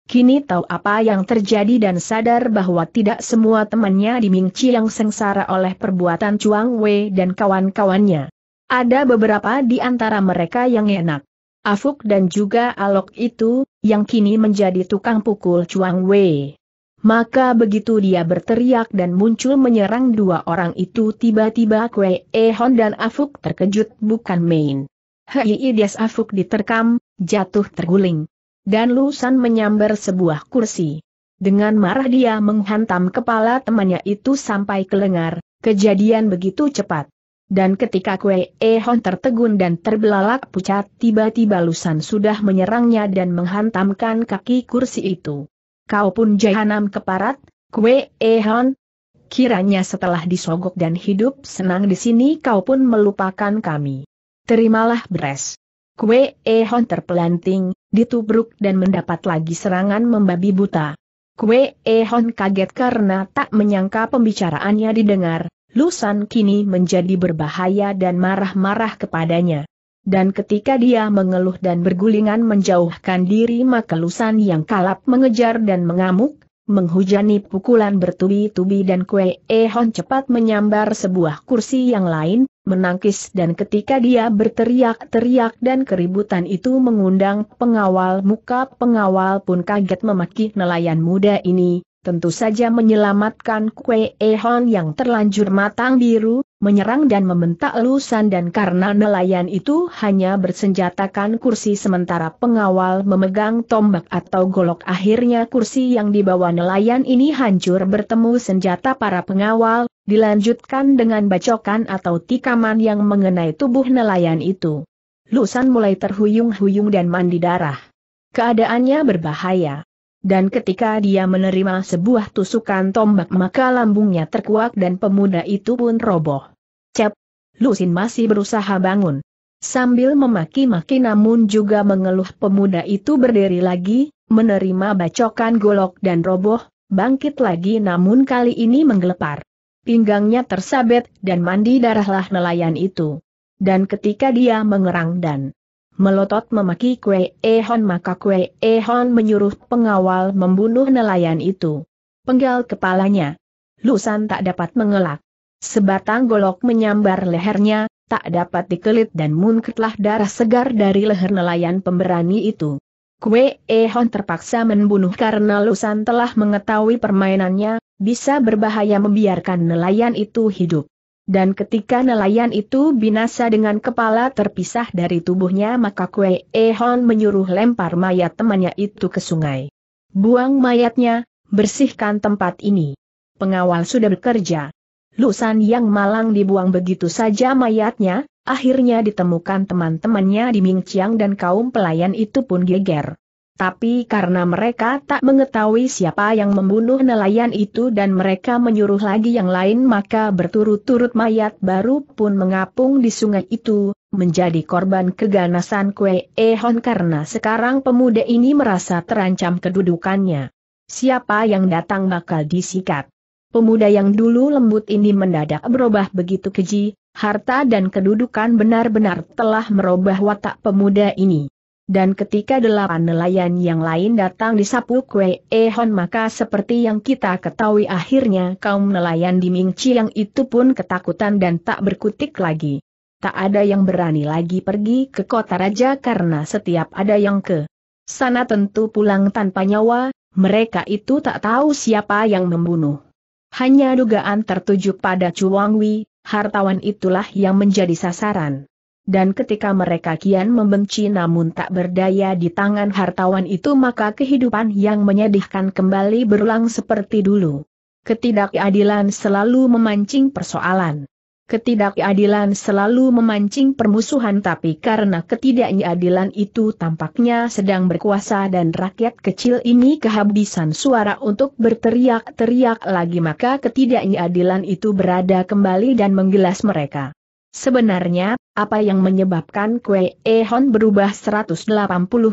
Speaker 1: Kini tahu apa yang terjadi dan sadar bahwa tidak semua temannya di Mingci yang sengsara oleh perbuatan Chuang Wei dan kawan-kawannya. Ada beberapa di antara mereka yang enak. Afuk dan juga Alok itu, yang kini menjadi tukang pukul Chuang Wei. Maka begitu dia berteriak dan muncul menyerang dua orang itu tiba-tiba Kwe Ehon dan Afuk terkejut bukan main. Hei Des Afuk diterkam, jatuh terguling. Dan Lusan menyambar sebuah kursi. Dengan marah dia menghantam kepala temannya itu sampai kelengar. kejadian begitu cepat. Dan ketika Kwe Ehon tertegun dan terbelalak pucat tiba-tiba Lusan sudah menyerangnya dan menghantamkan kaki kursi itu. Kau pun jahanam keparat, kue ehon. Kiranya setelah disogok dan hidup senang di sini kau pun melupakan kami. Terimalah beres. Kue ehon terpelanting, ditubruk dan mendapat lagi serangan membabi buta. Kue ehon kaget karena tak menyangka pembicaraannya didengar, Lusan kini menjadi berbahaya dan marah-marah kepadanya dan ketika dia mengeluh dan bergulingan menjauhkan diri maka Lusan yang kalap mengejar dan mengamuk, menghujani pukulan bertubi-tubi dan Kue Ehon cepat menyambar sebuah kursi yang lain, menangkis dan ketika dia berteriak-teriak dan keributan itu mengundang pengawal muka pengawal pun kaget memaki nelayan muda ini, tentu saja menyelamatkan Kue Ehon yang terlanjur matang biru, menyerang dan membentak Lusan dan karena nelayan itu hanya bersenjatakan kursi sementara pengawal memegang tombak atau golok akhirnya kursi yang dibawa nelayan ini hancur bertemu senjata para pengawal, dilanjutkan dengan bacokan atau tikaman yang mengenai tubuh nelayan itu. Lusan mulai terhuyung-huyung dan mandi darah. Keadaannya berbahaya dan ketika dia menerima sebuah tusukan tombak maka lambungnya terkuak dan pemuda itu pun roboh. Cap. Lusin masih berusaha bangun. Sambil memaki-maki namun juga mengeluh pemuda itu berdiri lagi, menerima bacokan golok dan roboh, bangkit lagi namun kali ini menggelepar. Pinggangnya tersabet dan mandi darahlah nelayan itu. Dan ketika dia mengerang dan melotot memaki Kwe Ehon maka Kwe Ehon menyuruh pengawal membunuh nelayan itu. Penggal kepalanya. Lusan tak dapat mengelak. Sebatang golok menyambar lehernya, tak dapat dikelit dan munketlah darah segar dari leher nelayan pemberani itu. Kue Ehon terpaksa membunuh karena Lusan telah mengetahui permainannya, bisa berbahaya membiarkan nelayan itu hidup. Dan ketika nelayan itu binasa dengan kepala terpisah dari tubuhnya maka Kue Ehon menyuruh lempar mayat temannya itu ke sungai. Buang mayatnya, bersihkan tempat ini. Pengawal sudah bekerja. Lusan yang malang dibuang begitu saja mayatnya, akhirnya ditemukan teman-temannya di Mingciang dan kaum pelayan itu pun geger. Tapi karena mereka tak mengetahui siapa yang membunuh nelayan itu dan mereka menyuruh lagi yang lain maka berturut-turut mayat baru pun mengapung di sungai itu, menjadi korban keganasan Kue Ehon karena sekarang pemuda ini merasa terancam kedudukannya. Siapa yang datang bakal disikat. Pemuda yang dulu lembut ini mendadak berubah begitu keji, harta dan kedudukan benar-benar telah merubah watak pemuda ini. Dan ketika delapan nelayan yang lain datang di Sapu Kwe Ehon maka seperti yang kita ketahui akhirnya kaum nelayan di Ming yang itu pun ketakutan dan tak berkutik lagi. Tak ada yang berani lagi pergi ke kota raja karena setiap ada yang ke sana tentu pulang tanpa nyawa, mereka itu tak tahu siapa yang membunuh. Hanya dugaan tertuju pada Chuangwi, hartawan itulah yang menjadi sasaran. Dan ketika mereka kian membenci namun tak berdaya di tangan hartawan itu maka kehidupan yang menyedihkan kembali berulang seperti dulu. Ketidakadilan selalu memancing persoalan. Ketidakadilan selalu memancing permusuhan tapi karena ketidakadilan itu tampaknya sedang berkuasa dan rakyat kecil ini kehabisan suara untuk berteriak-teriak lagi maka ketidakadilan itu berada kembali dan menggelas mereka. Sebenarnya, apa yang menyebabkan Kue Ehon berubah 180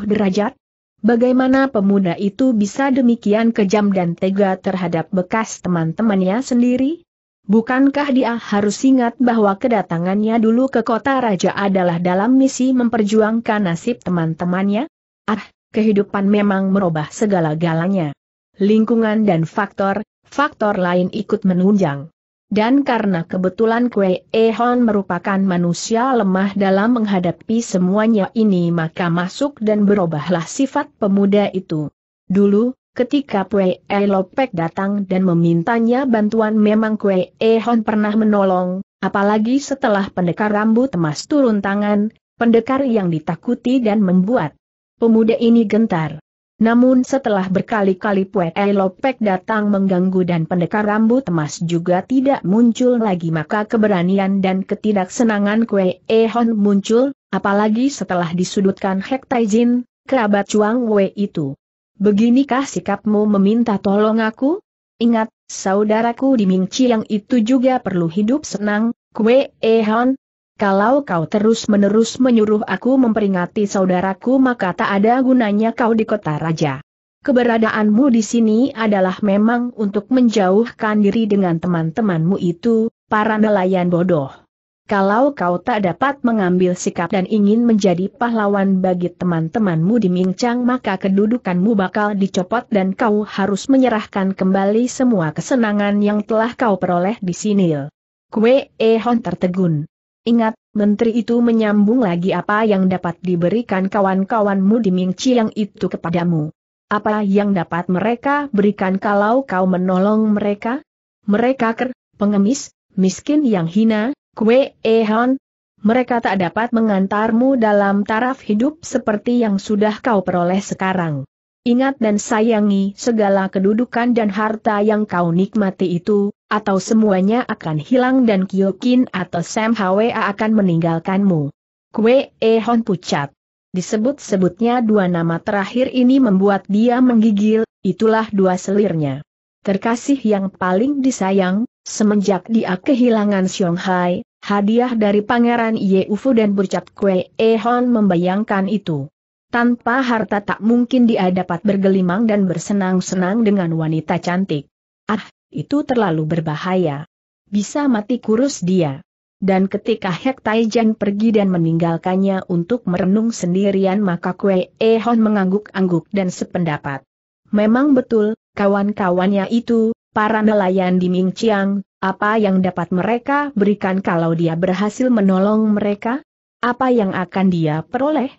Speaker 1: derajat? Bagaimana pemuda itu bisa demikian kejam dan tega terhadap bekas teman-temannya sendiri? Bukankah dia harus ingat bahwa kedatangannya dulu ke kota raja adalah dalam misi memperjuangkan nasib teman-temannya? Ah, kehidupan memang merubah segala-galanya. Lingkungan dan faktor, faktor lain ikut menunjang. Dan karena kebetulan Kue Ehon merupakan manusia lemah dalam menghadapi semuanya ini maka masuk dan berubahlah sifat pemuda itu. Dulu, Ketika Kue E datang dan memintanya bantuan memang Kue E pernah menolong, apalagi setelah pendekar rambut emas turun tangan, pendekar yang ditakuti dan membuat pemuda ini gentar. Namun setelah berkali-kali Pue E datang mengganggu dan pendekar rambut emas juga tidak muncul lagi maka keberanian dan ketidaksenangan Kue E muncul, apalagi setelah disudutkan Hektai Jin, kerabat Chuang Wei itu. Beginikah sikapmu meminta tolong aku? Ingat, saudaraku di Mingci yang itu juga perlu hidup senang, Kwe Ehon. Kalau kau terus-menerus menyuruh aku memperingati saudaraku maka tak ada gunanya kau di kota raja. Keberadaanmu di sini adalah memang untuk menjauhkan diri dengan teman-temanmu itu, para nelayan bodoh. Kalau kau tak dapat mengambil sikap dan ingin menjadi pahlawan bagi teman-temanmu di Mingchang, maka kedudukanmu bakal dicopot dan kau harus menyerahkan kembali semua kesenangan yang telah kau peroleh di sini. Kue Hon tertegun. Ingat, menteri itu menyambung lagi apa yang dapat diberikan kawan-kawanmu di Mingci yang itu kepadamu. Apa yang dapat mereka berikan kalau kau menolong mereka? Mereka ker, pengemis, miskin yang hina, Kue Ehon, mereka tak dapat mengantarmu dalam taraf hidup seperti yang sudah kau peroleh sekarang. Ingat dan sayangi segala kedudukan dan harta yang kau nikmati itu, atau semuanya akan hilang dan Kyokin atau Sam Hwa akan meninggalkanmu. Kue Ehon pucat. Disebut-sebutnya dua nama terakhir ini membuat dia menggigil, itulah dua selirnya terkasih yang paling disayang, semenjak dia kehilangan Hai, hadiah dari Pangeran Ye Ufu dan Burcat Kue Ehon membayangkan itu. Tanpa harta tak mungkin dia dapat bergelimang dan bersenang-senang dengan wanita cantik. Ah, itu terlalu berbahaya. Bisa mati kurus dia. Dan ketika Hek Taijan pergi dan meninggalkannya untuk merenung sendirian maka Kue Ehon mengangguk-angguk dan sependapat. Memang betul, kawan-kawannya itu, para nelayan di Mingciang, apa yang dapat mereka berikan kalau dia berhasil menolong mereka? Apa yang akan dia peroleh?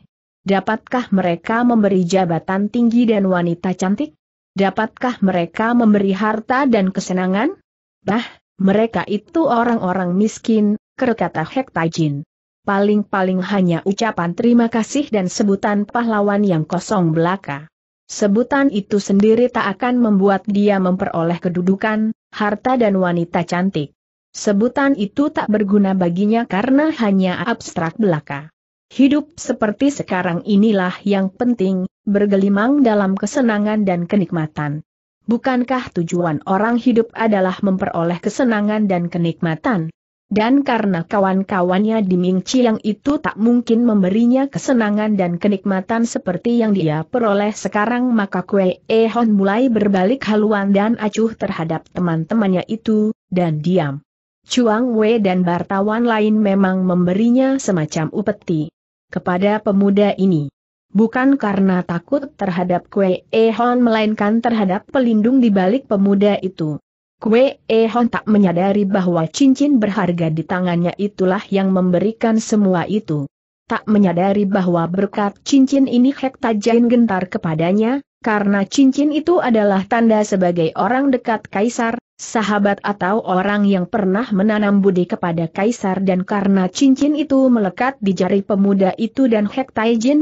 Speaker 1: Dapatkah mereka memberi jabatan tinggi dan wanita cantik? Dapatkah mereka memberi harta dan kesenangan? Bah, mereka itu orang-orang miskin, kerekata kata Hek Tajin. Paling-paling hanya ucapan terima kasih dan sebutan pahlawan yang kosong belaka. Sebutan itu sendiri tak akan membuat dia memperoleh kedudukan, harta dan wanita cantik. Sebutan itu tak berguna baginya karena hanya abstrak belaka. Hidup seperti sekarang inilah yang penting, bergelimang dalam kesenangan dan kenikmatan. Bukankah tujuan orang hidup adalah memperoleh kesenangan dan kenikmatan? Dan karena kawan-kawannya di Ming Chiang itu tak mungkin memberinya kesenangan dan kenikmatan seperti yang dia peroleh sekarang maka Kue Ehon mulai berbalik haluan dan acuh terhadap teman-temannya itu, dan diam. Chuang Wei dan Bartawan lain memang memberinya semacam upeti kepada pemuda ini. Bukan karena takut terhadap Kue Ehon melainkan terhadap pelindung di balik pemuda itu. Kue Ehon tak menyadari bahwa cincin berharga di tangannya itulah yang memberikan semua itu. Tak menyadari bahwa berkat cincin ini Hekta Jain gentar kepadanya, karena cincin itu adalah tanda sebagai orang dekat Kaisar, sahabat atau orang yang pernah menanam budi kepada kaisar dan karena cincin itu melekat di jari pemuda itu dan Hek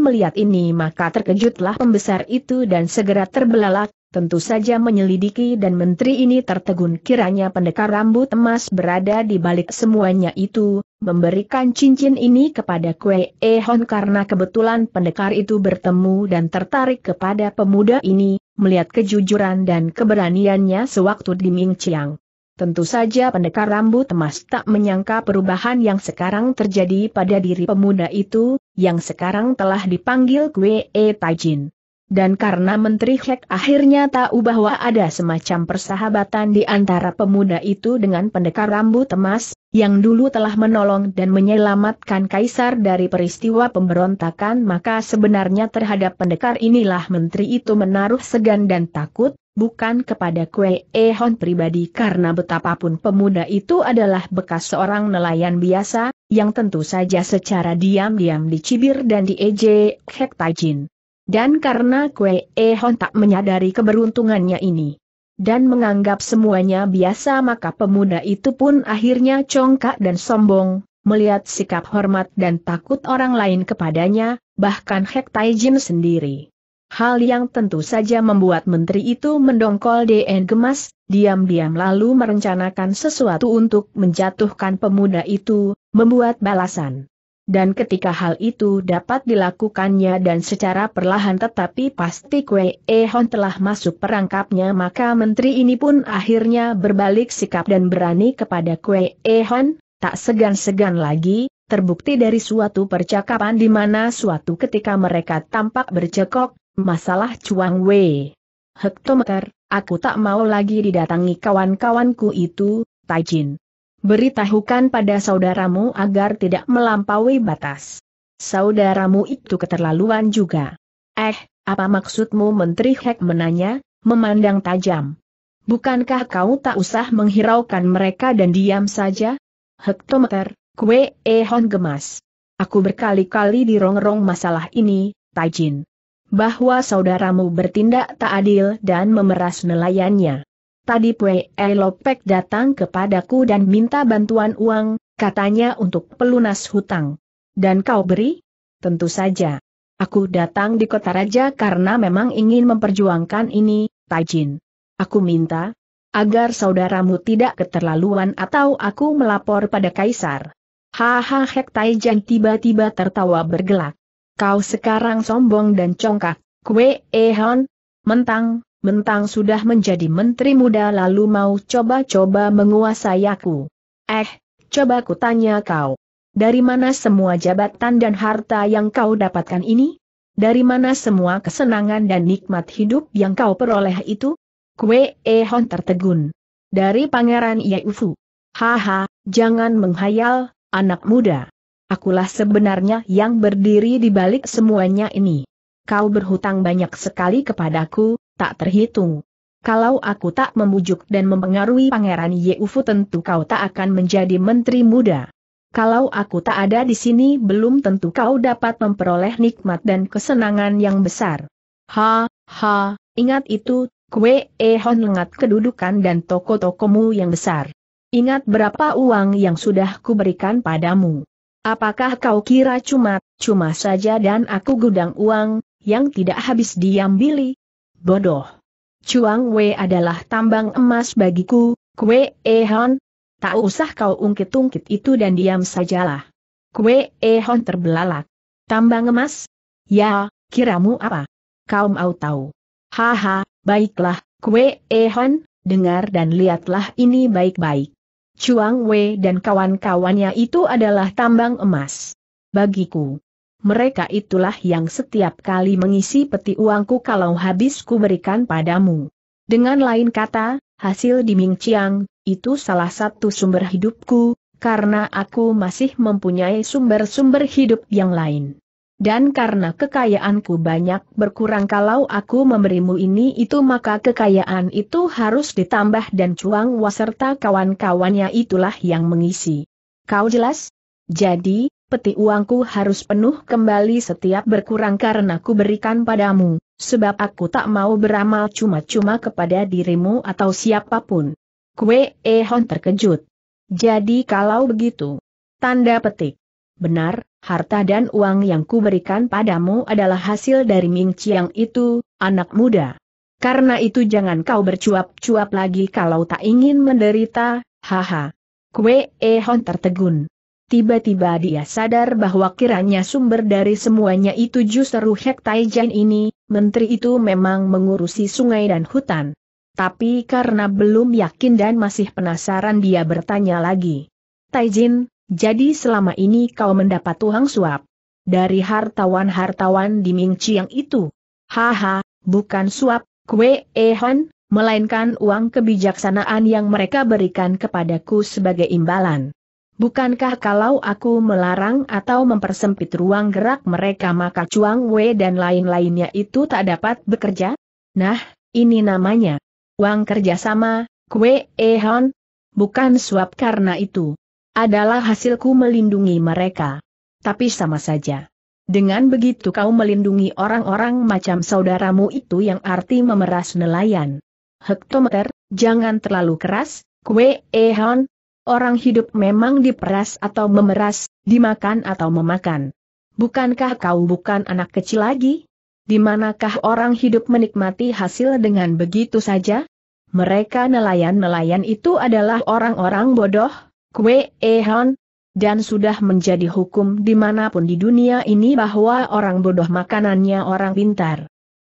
Speaker 1: melihat ini maka terkejutlah pembesar itu dan segera terbelalak, tentu saja menyelidiki dan menteri ini tertegun kiranya pendekar rambut emas berada di balik semuanya itu, memberikan cincin ini kepada Kue Ehon karena kebetulan pendekar itu bertemu dan tertarik kepada pemuda ini, melihat kejujuran dan keberaniannya sewaktu di Ming Chiang. Tentu saja pendekar rambut emas tak menyangka perubahan yang sekarang terjadi pada diri pemuda itu, yang sekarang telah dipanggil Kue E Taijin. Dan karena Menteri Hek akhirnya tahu bahwa ada semacam persahabatan di antara pemuda itu dengan pendekar rambut emas, yang dulu telah menolong dan menyelamatkan kaisar dari peristiwa pemberontakan maka sebenarnya terhadap pendekar inilah menteri itu menaruh segan dan takut, bukan kepada Kue Ehon pribadi karena betapapun pemuda itu adalah bekas seorang nelayan biasa, yang tentu saja secara diam-diam dicibir dan diejek Hek Tajin. Dan karena Kue Ehon tak menyadari keberuntungannya ini. Dan menganggap semuanya biasa maka pemuda itu pun akhirnya congkak dan sombong, melihat sikap hormat dan takut orang lain kepadanya, bahkan Hek Taijin sendiri. Hal yang tentu saja membuat menteri itu mendongkol DN gemas, diam-diam lalu merencanakan sesuatu untuk menjatuhkan pemuda itu, membuat balasan. Dan ketika hal itu dapat dilakukannya dan secara perlahan tetapi pasti Kwe Hon telah masuk perangkapnya maka menteri ini pun akhirnya berbalik sikap dan berani kepada Kwe Hon, tak segan-segan lagi, terbukti dari suatu percakapan di mana suatu ketika mereka tampak bercekok, masalah cuang Wei. Hektometer, aku tak mau lagi didatangi kawan-kawanku itu, Tai Jin. Beritahukan pada saudaramu agar tidak melampaui batas. Saudaramu itu keterlaluan juga. Eh, apa maksudmu Menteri Hek menanya, memandang tajam. Bukankah kau tak usah menghiraukan mereka dan diam saja? Hektometer, kue ehon gemas. Aku berkali-kali dirongrong masalah ini, Tajin. Bahwa saudaramu bertindak tak adil dan memeras nelayannya. Tadi Pue Elopek datang kepadaku dan minta bantuan uang, katanya untuk pelunas hutang. Dan kau beri? Tentu saja. Aku datang di kota raja karena memang ingin memperjuangkan ini, Tajin. Aku minta, agar saudaramu tidak keterlaluan atau aku melapor pada Kaisar. Haha Hek Taijan tiba-tiba tertawa bergelak. Kau sekarang sombong dan congkak, kue ehon, mentang, Mentang sudah menjadi menteri muda lalu mau coba-coba menguasai aku. Eh, coba ku tanya kau. Dari mana semua jabatan dan harta yang kau dapatkan ini? Dari mana semua kesenangan dan nikmat hidup yang kau peroleh itu? Kue Ehon tertegun. Dari pangeran Yeufu. Haha, jangan menghayal, anak muda. Akulah sebenarnya yang berdiri di balik semuanya ini. Kau berhutang banyak sekali kepadaku, tak terhitung. Kalau aku tak membujuk dan mempengaruhi Pangeran Yeufu tentu kau tak akan menjadi menteri muda. Kalau aku tak ada di sini belum tentu kau dapat memperoleh nikmat dan kesenangan yang besar. Ha, ha, ingat itu, kue ehon lengat kedudukan dan toko-tokomu yang besar. Ingat berapa uang yang sudah kuberikan padamu. Apakah kau kira cuma, cuma saja dan aku gudang uang, yang tidak habis diambili? bodoh. Chuang Wei adalah tambang emas bagiku, Kue Ehon. Tak usah kau ungkit-ungkit itu dan diam sajalah. Kue Ehon terbelalak. Tambang emas? Ya, kiramu apa? Kau mau tahu? Haha, baiklah, Kue Ehon, dengar dan lihatlah ini baik-baik. Chuang Wei dan kawan-kawannya itu adalah tambang emas. Bagiku, mereka itulah yang setiap kali mengisi peti uangku kalau habis kuberikan padamu. Dengan lain kata, hasil di Ming Chiang, itu salah satu sumber hidupku, karena aku masih mempunyai sumber-sumber hidup yang lain. Dan karena kekayaanku banyak berkurang kalau aku memberimu ini itu maka kekayaan itu harus ditambah dan cuang waserta kawan-kawannya itulah yang mengisi. Kau jelas? Jadi, peti uangku harus penuh kembali setiap berkurang karena ku berikan padamu, sebab aku tak mau beramal cuma-cuma kepada dirimu atau siapapun. Kue Ehon terkejut. Jadi kalau begitu. Tanda petik. Benar, harta dan uang yang kuberikan padamu adalah hasil dari Ming Chiang itu, anak muda. Karena itu jangan kau bercuap-cuap lagi kalau tak ingin menderita, haha. Kue Ehon tertegun. Tiba-tiba dia sadar bahwa kiranya sumber dari semuanya itu justru Hek Taijan ini, menteri itu memang mengurusi sungai dan hutan. Tapi karena belum yakin dan masih penasaran dia bertanya lagi. Taijin, jadi selama ini kau mendapat uang suap? Dari hartawan-hartawan di Mingciang itu? Haha, bukan suap, kue ehan, melainkan uang kebijaksanaan yang mereka berikan kepadaku sebagai imbalan. Bukankah kalau aku melarang atau mempersempit ruang gerak mereka maka Chuang Wei dan lain-lainnya itu tak dapat bekerja? Nah, ini namanya. Uang kerjasama, kue ehon. Bukan suap karena itu. Adalah hasilku melindungi mereka. Tapi sama saja. Dengan begitu kau melindungi orang-orang macam saudaramu itu yang arti memeras nelayan. Hektometer, jangan terlalu keras, kue ehon, Orang hidup memang diperas atau memeras, dimakan atau memakan. Bukankah kau bukan anak kecil lagi? Dimanakah orang hidup menikmati hasil dengan begitu saja? Mereka nelayan-nelayan itu adalah orang-orang bodoh, kue ehon, dan sudah menjadi hukum dimanapun di dunia ini bahwa orang bodoh makanannya orang pintar.